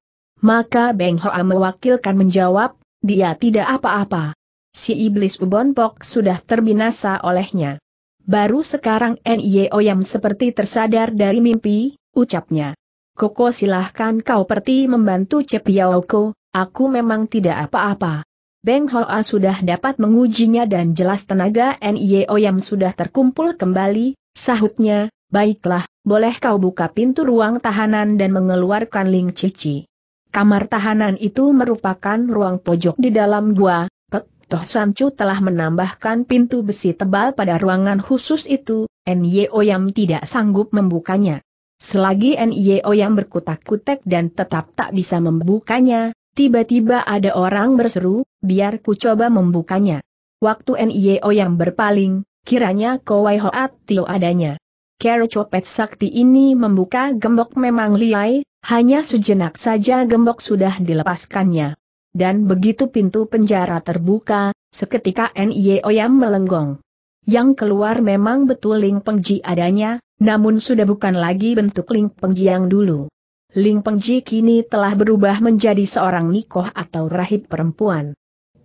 Maka Beng Hoa mewakilkan menjawab, dia tidak apa-apa. Si iblis Ubon Pok sudah terbinasa olehnya. Baru sekarang NIO yang seperti tersadar dari mimpi, ucapnya. Koko silahkan kau perti membantu Cepiaoko, aku memang tidak apa-apa. Beng Hoa sudah dapat mengujinya dan jelas tenaga N.I.O. yang sudah terkumpul kembali, sahutnya, baiklah, boleh kau buka pintu ruang tahanan dan mengeluarkan Ling Cici. Kamar tahanan itu merupakan ruang pojok di dalam gua, Pek Toh Sancu telah menambahkan pintu besi tebal pada ruangan khusus itu, N.I.O. yang tidak sanggup membukanya. Selagi N.I.O. yang berkutak-kutek dan tetap tak bisa membukanya, Tiba-tiba ada orang berseru, biar ku coba membukanya. Waktu NIO yang berpaling, kiranya Kowai Hoat Tio adanya. Kero copet sakti ini membuka gembok memang liai, hanya sejenak saja gembok sudah dilepaskannya. Dan begitu pintu penjara terbuka, seketika NIO yang melenggong. Yang keluar memang betul Ling Pengji adanya, namun sudah bukan lagi bentuk Ling Pengji yang dulu. Ling Pengji kini telah berubah menjadi seorang nikoh atau rahib perempuan.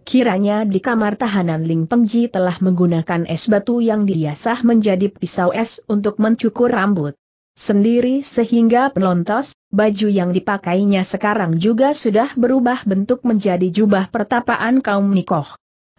Kiranya di kamar tahanan Ling Pengji telah menggunakan es batu yang diasah menjadi pisau es untuk mencukur rambut sendiri sehingga pelontos, baju yang dipakainya sekarang juga sudah berubah bentuk menjadi jubah pertapaan kaum nikoh.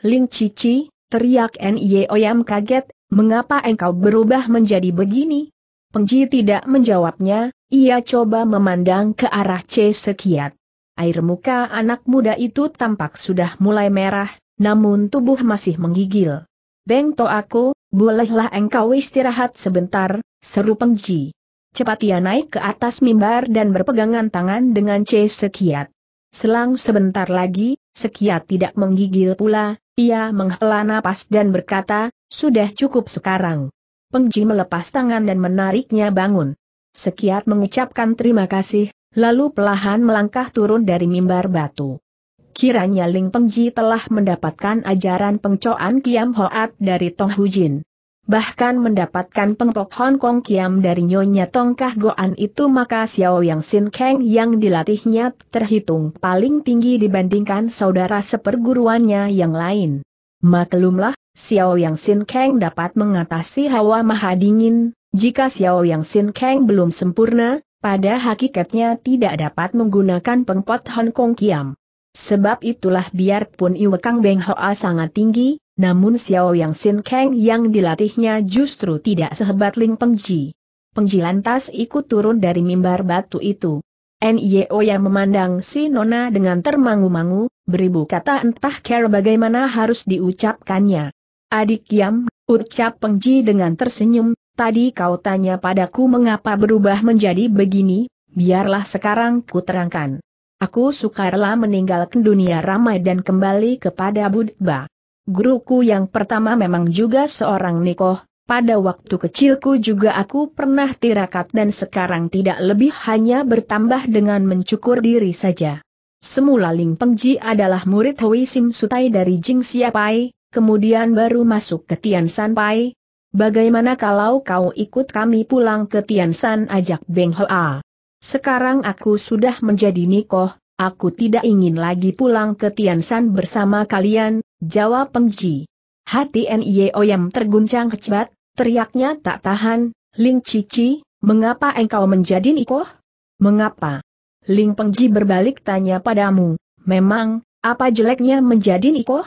Ling Cici, teriak Nye Oyam kaget, mengapa engkau berubah menjadi begini? Pengji tidak menjawabnya, ia coba memandang ke arah C. Sekiat. Air muka anak muda itu tampak sudah mulai merah, namun tubuh masih menggigil. Beng to aku, bolehlah engkau istirahat sebentar, seru pengji. Cepat ia naik ke atas mimbar dan berpegangan tangan dengan C. Sekiat. Selang sebentar lagi, Sekiat tidak menggigil pula, ia menghela napas dan berkata, sudah cukup sekarang. Pengji melepas tangan dan menariknya bangun. Sekiat mengucapkan terima kasih, lalu pelahan melangkah turun dari mimbar batu. Kiranya Ling Pengji telah mendapatkan ajaran pengcoan Kiam Hoat dari Tong Hujin. Bahkan mendapatkan pengpok Hong Kong Kiam dari Nyonya Tongkah Goan itu maka Xiao Yang Sin Kang yang dilatihnya terhitung paling tinggi dibandingkan saudara seperguruannya yang lain. Maklumlah, Xiao Yang Sin Kang dapat mengatasi hawa maha dingin, jika Xiao Yang Sin Kang belum sempurna, pada hakikatnya tidak dapat menggunakan pengpot Hong Kong Kiam. Sebab itulah biarpun Iwe Kang Beng Hoa sangat tinggi, namun Xiao Yang Sin Kang yang dilatihnya justru tidak sehebat Ling Peng Pengji. Ji lantas ikut turun dari mimbar batu itu. NIO yang memandang si Nona dengan termangu-mangu, beribu kata entah care bagaimana harus diucapkannya. Adik Yam, Ucap Pengji dengan tersenyum, tadi kau tanya padaku mengapa berubah menjadi begini, biarlah sekarang ku terangkan. Aku sukarela meninggalkan dunia ramai dan kembali kepada Buddha. Guruku yang pertama memang juga seorang nikoh, pada waktu kecilku juga aku pernah tirakat dan sekarang tidak lebih hanya bertambah dengan mencukur diri saja. Semula Ling Pengji adalah murid Hui Sim Sutai dari Jing Siapai, kemudian baru masuk ke Tian San Pai. Bagaimana kalau kau ikut kami pulang ke Tian San ajak Beng Hoa? Sekarang aku sudah menjadi Nikoh, aku tidak ingin lagi pulang ke Tian San bersama kalian, jawab Peng Ji. Hati N.I.O. yang terguncang kecebat, teriaknya tak tahan, Ling Cici, mengapa engkau menjadi Nikoh? Mengapa? Ling Pengji berbalik tanya padamu, memang, apa jeleknya menjadi Nikoh?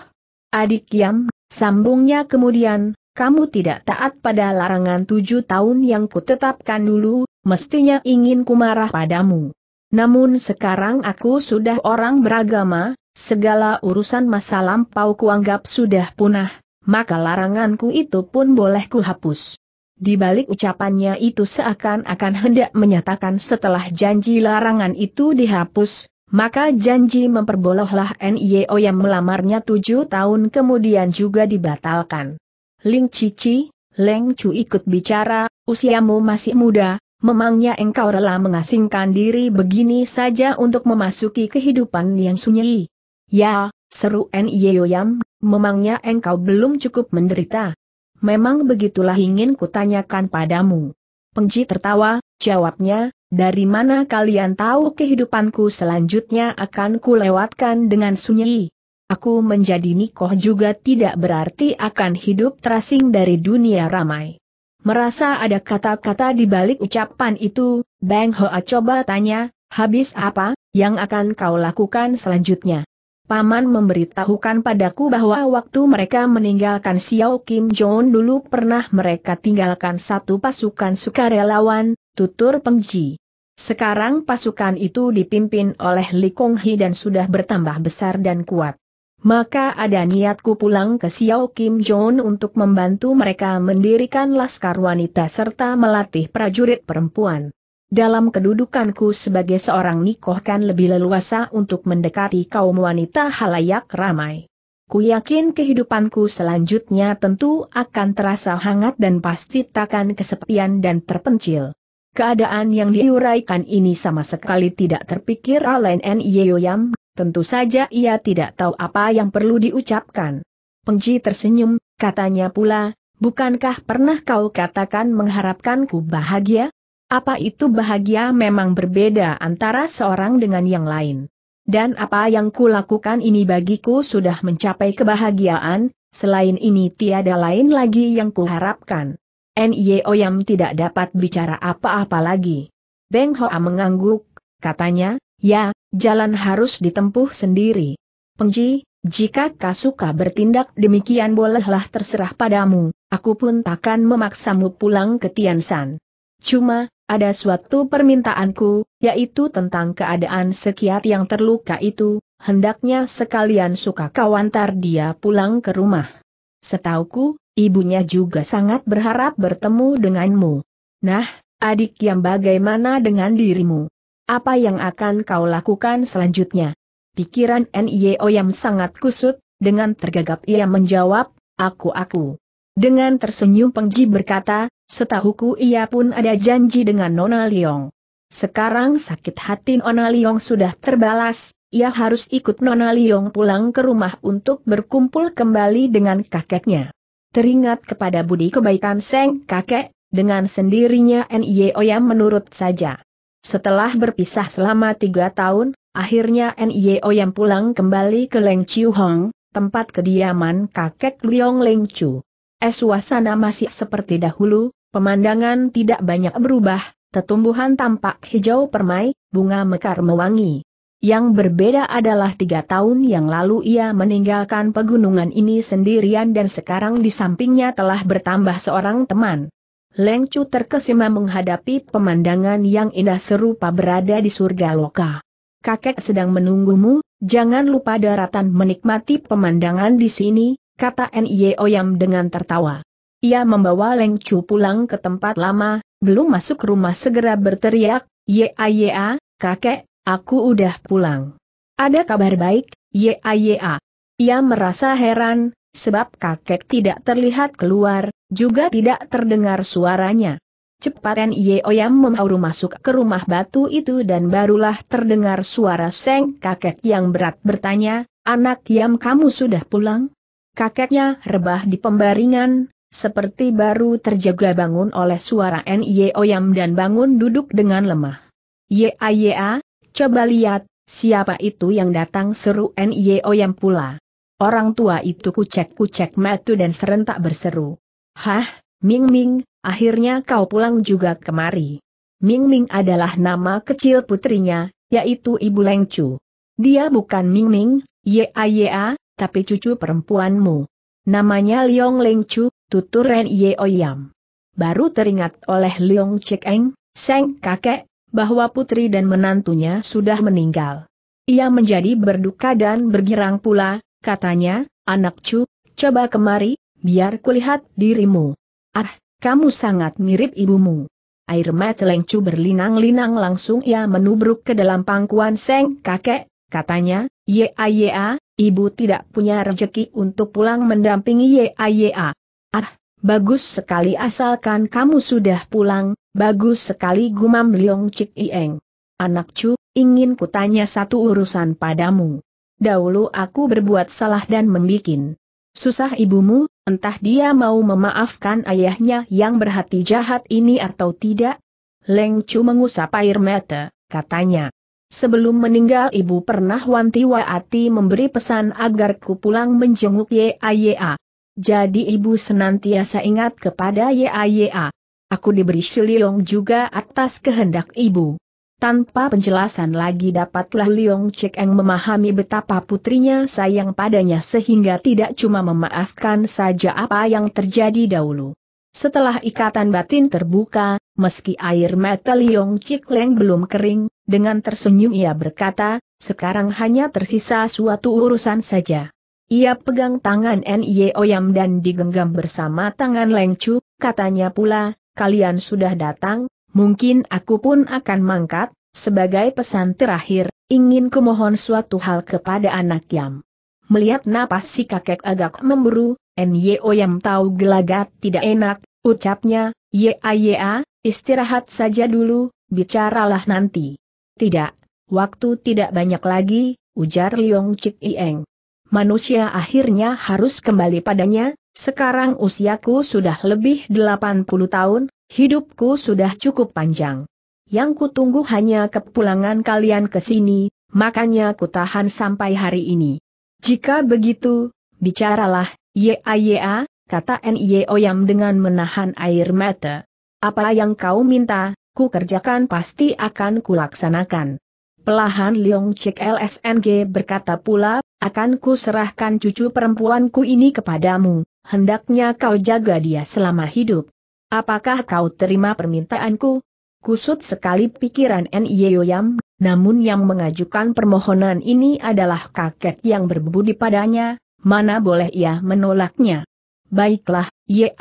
adik Yam, sambungnya kemudian, kamu tidak taat pada larangan tujuh tahun yang kutetapkan dulu, mestinya ingin kumarah padamu. Namun sekarang aku sudah orang beragama, segala urusan masa lampau kuanggap sudah punah, maka laranganku itu pun boleh kuhapus. Di balik ucapannya itu seakan-akan hendak menyatakan setelah janji larangan itu dihapus, maka janji memperbolehlah NIO yang melamarnya tujuh tahun kemudian juga dibatalkan. Ling Cici, Leng Chu ikut bicara, usiamu masih muda, memangnya engkau rela mengasingkan diri begini saja untuk memasuki kehidupan yang sunyi? Ya, seru NIO yang, memangnya engkau belum cukup menderita? Memang begitulah ingin kutanyakan padamu. Pengji tertawa, jawabnya, dari mana kalian tahu kehidupanku selanjutnya akan kulewatkan dengan sunyi? Aku menjadi nikoh juga tidak berarti akan hidup terasing dari dunia ramai. Merasa ada kata-kata di balik ucapan itu, Bang Hoa coba tanya, habis apa, yang akan kau lakukan selanjutnya? Paman memberitahukan padaku bahwa waktu mereka meninggalkan Xiao Kim Jong dulu pernah mereka tinggalkan satu pasukan sukarelawan, tutur Pengji. Sekarang pasukan itu dipimpin oleh Li Konghi dan sudah bertambah besar dan kuat. Maka ada niatku pulang ke Xiao Kim Jong untuk membantu mereka mendirikan laskar wanita serta melatih prajurit perempuan. Dalam kedudukanku sebagai seorang nikoh kan lebih leluasa untuk mendekati kaum wanita halayak ramai. Ku yakin kehidupanku selanjutnya tentu akan terasa hangat dan pasti takkan kesepian dan terpencil. Keadaan yang diuraikan ini sama sekali tidak terpikir Alen Yeoyam, tentu saja ia tidak tahu apa yang perlu diucapkan. Pengji tersenyum, katanya pula, bukankah pernah kau katakan mengharapkanku bahagia? Apa itu bahagia memang berbeda antara seorang dengan yang lain. Dan apa yang kulakukan ini bagiku sudah mencapai kebahagiaan, selain ini tiada lain lagi yang kuharapkan. N.Y.O. Yam tidak dapat bicara apa-apa lagi. Beng Hoa mengangguk, katanya, ya, jalan harus ditempuh sendiri. Pengji, jika kau suka bertindak demikian bolehlah terserah padamu, aku pun takkan memaksamu pulang ke Tiansan. Cuma, ada suatu permintaanku, yaitu tentang keadaan sekiat yang terluka itu, hendaknya sekalian suka kawantar dia pulang ke rumah. Setauku, Ibunya juga sangat berharap bertemu denganmu. Nah, adik yang bagaimana dengan dirimu? Apa yang akan kau lakukan selanjutnya? Pikiran NIO yang sangat kusut, dengan tergagap ia menjawab, aku-aku. Dengan tersenyum Pengji berkata, setahuku ia pun ada janji dengan Nona Liong. Sekarang sakit hati Nona Liong sudah terbalas, ia harus ikut Nona Liong pulang ke rumah untuk berkumpul kembali dengan kakeknya. Teringat kepada budi kebaikan Seng kakek, dengan sendirinya N.I.O. yang menurut saja. Setelah berpisah selama tiga tahun, akhirnya N.I.O. yang pulang kembali ke Leng Chiu Hong, tempat kediaman kakek Liong Leng Chu. Eh, suasana masih seperti dahulu, pemandangan tidak banyak berubah, tetumbuhan tampak hijau permai, bunga mekar mewangi. Yang berbeda adalah tiga tahun yang lalu ia meninggalkan pegunungan ini sendirian dan sekarang di sampingnya telah bertambah seorang teman. Leng terkesima menghadapi pemandangan yang indah serupa berada di surga loka. Kakek sedang menunggumu, jangan lupa daratan menikmati pemandangan di sini, kata Nie Oyam dengan tertawa. Ia membawa Leng pulang ke tempat lama, belum masuk rumah segera berteriak, Yaya, kakek, Aku udah pulang. Ada kabar baik, ya Ia merasa heran, sebab kakek tidak terlihat keluar, juga tidak terdengar suaranya. Cepat Nye Oyam memauru masuk ke rumah batu itu dan barulah terdengar suara Seng kakek yang berat bertanya, Anak Yam kamu sudah pulang? Kakeknya rebah di pembaringan, seperti baru terjaga bangun oleh suara Nye Oyam dan bangun duduk dengan lemah. Ya Aya. Coba lihat, siapa itu yang datang seru N.I.O. yang pula. Orang tua itu kucek-kucek metu dan serentak berseru. Hah, Ming Ming, akhirnya kau pulang juga kemari. Ming Ming adalah nama kecil putrinya, yaitu Ibu Lengcu. Dia bukan Ming Ming, ya ya, tapi cucu perempuanmu. Namanya Liong Lengcu, tutur N.Y.O. yang. Baru teringat oleh Liong Chek Eng, Seng kakek, bahwa putri dan menantunya sudah meninggal. Ia menjadi berduka dan bergirang pula, katanya, anak cu, coba kemari, biar kulihat dirimu. Ah, kamu sangat mirip ibumu. Air mata Lengcu berlinang-linang langsung ia menubruk ke dalam pangkuan Seng kakek, katanya, Yea Yea, ibu tidak punya rejeki untuk pulang mendampingi Yea Yea. Ah, bagus sekali asalkan kamu sudah pulang, Bagus sekali gumam Liong Cik Ieng. Anak cu, ingin kutanya satu urusan padamu. Dahulu aku berbuat salah dan membikin susah ibumu, entah dia mau memaafkan ayahnya yang berhati jahat ini atau tidak. Leng Chu mengusap air mata, katanya. Sebelum meninggal ibu pernah wanti-waati memberi pesan agar ku pulang menjenguk YAYA. Jadi ibu senantiasa ingat kepada YAYA. Aku diberi Siliong juga atas kehendak ibu. Tanpa penjelasan lagi dapatlah Liong Chek Eng memahami betapa putrinya sayang padanya sehingga tidak cuma memaafkan saja apa yang terjadi dahulu. Setelah ikatan batin terbuka, meski air mata Liong Chek Leng belum kering, dengan tersenyum ia berkata, sekarang hanya tersisa suatu urusan saja. Ia pegang tangan Nye Oyam dan digenggam bersama tangan Leng Chu, katanya pula, kalian sudah datang, mungkin aku pun akan mangkat, sebagai pesan terakhir, ingin kumohon suatu hal kepada anak Yam. Melihat napas si kakek agak memburu, Nyo Yam tahu gelagat tidak enak, ucapnya, ya ya, istirahat saja dulu, bicaralah nanti. Tidak, waktu tidak banyak lagi, ujar Liong Cik Ieng. Manusia akhirnya harus kembali padanya, sekarang usiaku sudah lebih 80 tahun, hidupku sudah cukup panjang. Yang kutunggu hanya kepulangan kalian ke sini, makanya kutahan sampai hari ini. Jika begitu, bicaralah, ya ya, kata Yam dengan menahan air mata. Apa yang kau minta, ku kerjakan pasti akan kulaksanakan. Pelahan Leong Cik LSNG berkata pula, akan kuserahkan cucu perempuanku ini kepadamu hendaknya kau jaga dia selama hidup. Apakah kau terima permintaanku? Kusut sekali pikiran Nyeoyam, namun yang mengajukan permohonan ini adalah kakek yang berbudi padanya, mana boleh ia menolaknya. Baiklah, ya,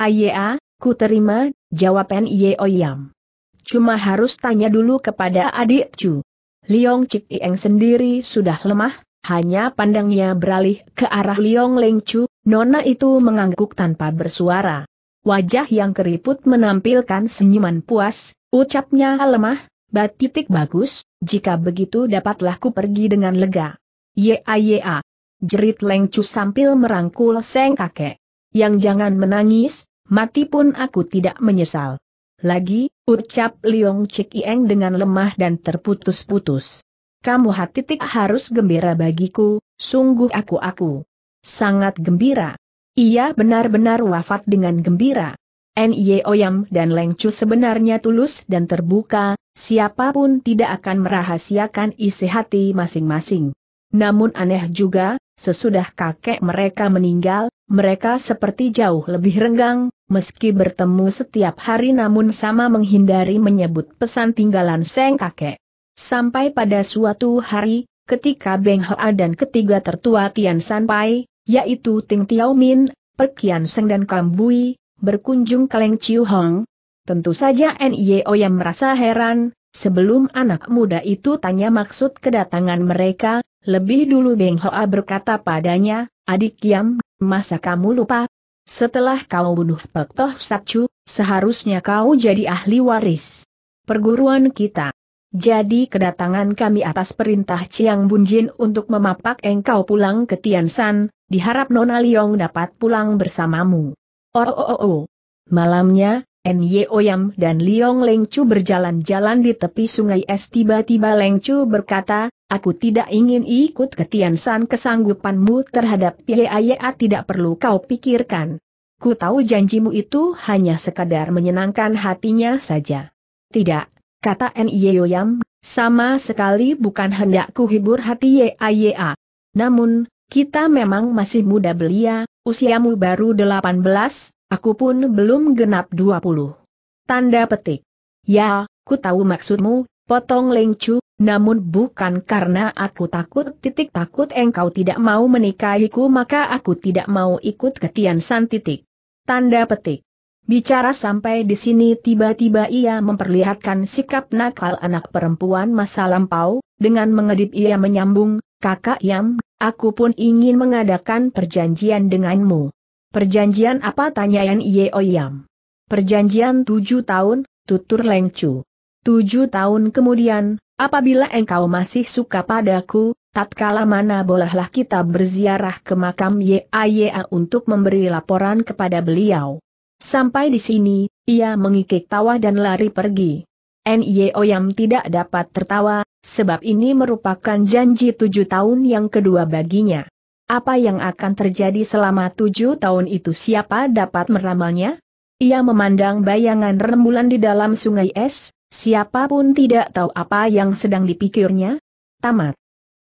ku terima, jawab Nyeoyam. Cuma harus tanya dulu kepada adik Chu. Liong Cik Ieng sendiri sudah lemah, hanya pandangnya beralih ke arah Liong Leng Chu, Nona itu mengangguk tanpa bersuara. Wajah yang keriput menampilkan senyuman puas, ucapnya lemah, bat titik bagus, jika begitu dapatlah ku pergi dengan lega. Yaya. Jerit lengcu sambil merangkul seng kakek. Yang jangan menangis, mati pun aku tidak menyesal. Lagi, ucap Liong Cik Ieng dengan lemah dan terputus-putus. Kamu hati titik harus gembira bagiku, sungguh aku-aku sangat gembira. Ia benar-benar wafat dengan gembira. Nye Oyam dan Leng Chu sebenarnya tulus dan terbuka, siapapun tidak akan merahasiakan isi hati masing-masing. Namun aneh juga, sesudah kakek mereka meninggal, mereka seperti jauh lebih renggang, meski bertemu setiap hari namun sama menghindari menyebut pesan tinggalan seng kakek. Sampai pada suatu hari, ketika Beng Hoa dan ketiga tertua Tian Sanpai, yaitu Ting Tiao Min, Perkian Seng dan Kambui, berkunjung ke Leng Chiu Hong? Tentu saja NIO yang merasa heran, sebelum anak muda itu tanya maksud kedatangan mereka, lebih dulu Beng Hoa berkata padanya, adik Yam, masa kamu lupa? Setelah kau bunuh Pek Toh Sapcu, seharusnya kau jadi ahli waris perguruan kita. Jadi kedatangan kami atas perintah Chiang Bunjin untuk memapak engkau pulang ke Tiansan, diharap Nona Liong dapat pulang bersamamu. Oh, oh, oh, oh. Malamnya, Nye Oyam dan Liong Lengcu berjalan-jalan di tepi sungai es tiba-tiba Lengcu berkata, aku tidak ingin ikut ke Tiansan kesanggupanmu terhadap Piaya tidak perlu kau pikirkan. Ku tahu janjimu itu hanya sekadar menyenangkan hatinya saja. Tidak, kata Niyoyam, sama sekali bukan hendakku hibur hati YAYA. Namun, kita memang masih muda belia, usiamu baru 18, aku pun belum genap 20. Tanda petik. Ya, ku tahu maksudmu, potong lengcu, namun bukan karena aku takut titik takut engkau tidak mau menikahiku maka aku tidak mau ikut ketian san titik. Tanda petik. Bicara sampai di sini tiba-tiba ia memperlihatkan sikap nakal anak perempuan masa lampau, dengan mengedip ia menyambung, kakak Yam, aku pun ingin mengadakan perjanjian denganmu. Perjanjian apa tanya Yan Yeo Yam? Perjanjian tujuh tahun, tutur Lengcu. Tujuh tahun kemudian, apabila engkau masih suka padaku, tatkala mana bolehlah kita berziarah ke makam Yaya untuk memberi laporan kepada beliau. Sampai di sini, ia mengikik tawa dan lari pergi. N.I.O. Yam tidak dapat tertawa, sebab ini merupakan janji tujuh tahun yang kedua baginya. Apa yang akan terjadi selama tujuh tahun itu siapa dapat meramalnya? Ia memandang bayangan rembulan di dalam sungai es, siapapun tidak tahu apa yang sedang dipikirnya. Tamat.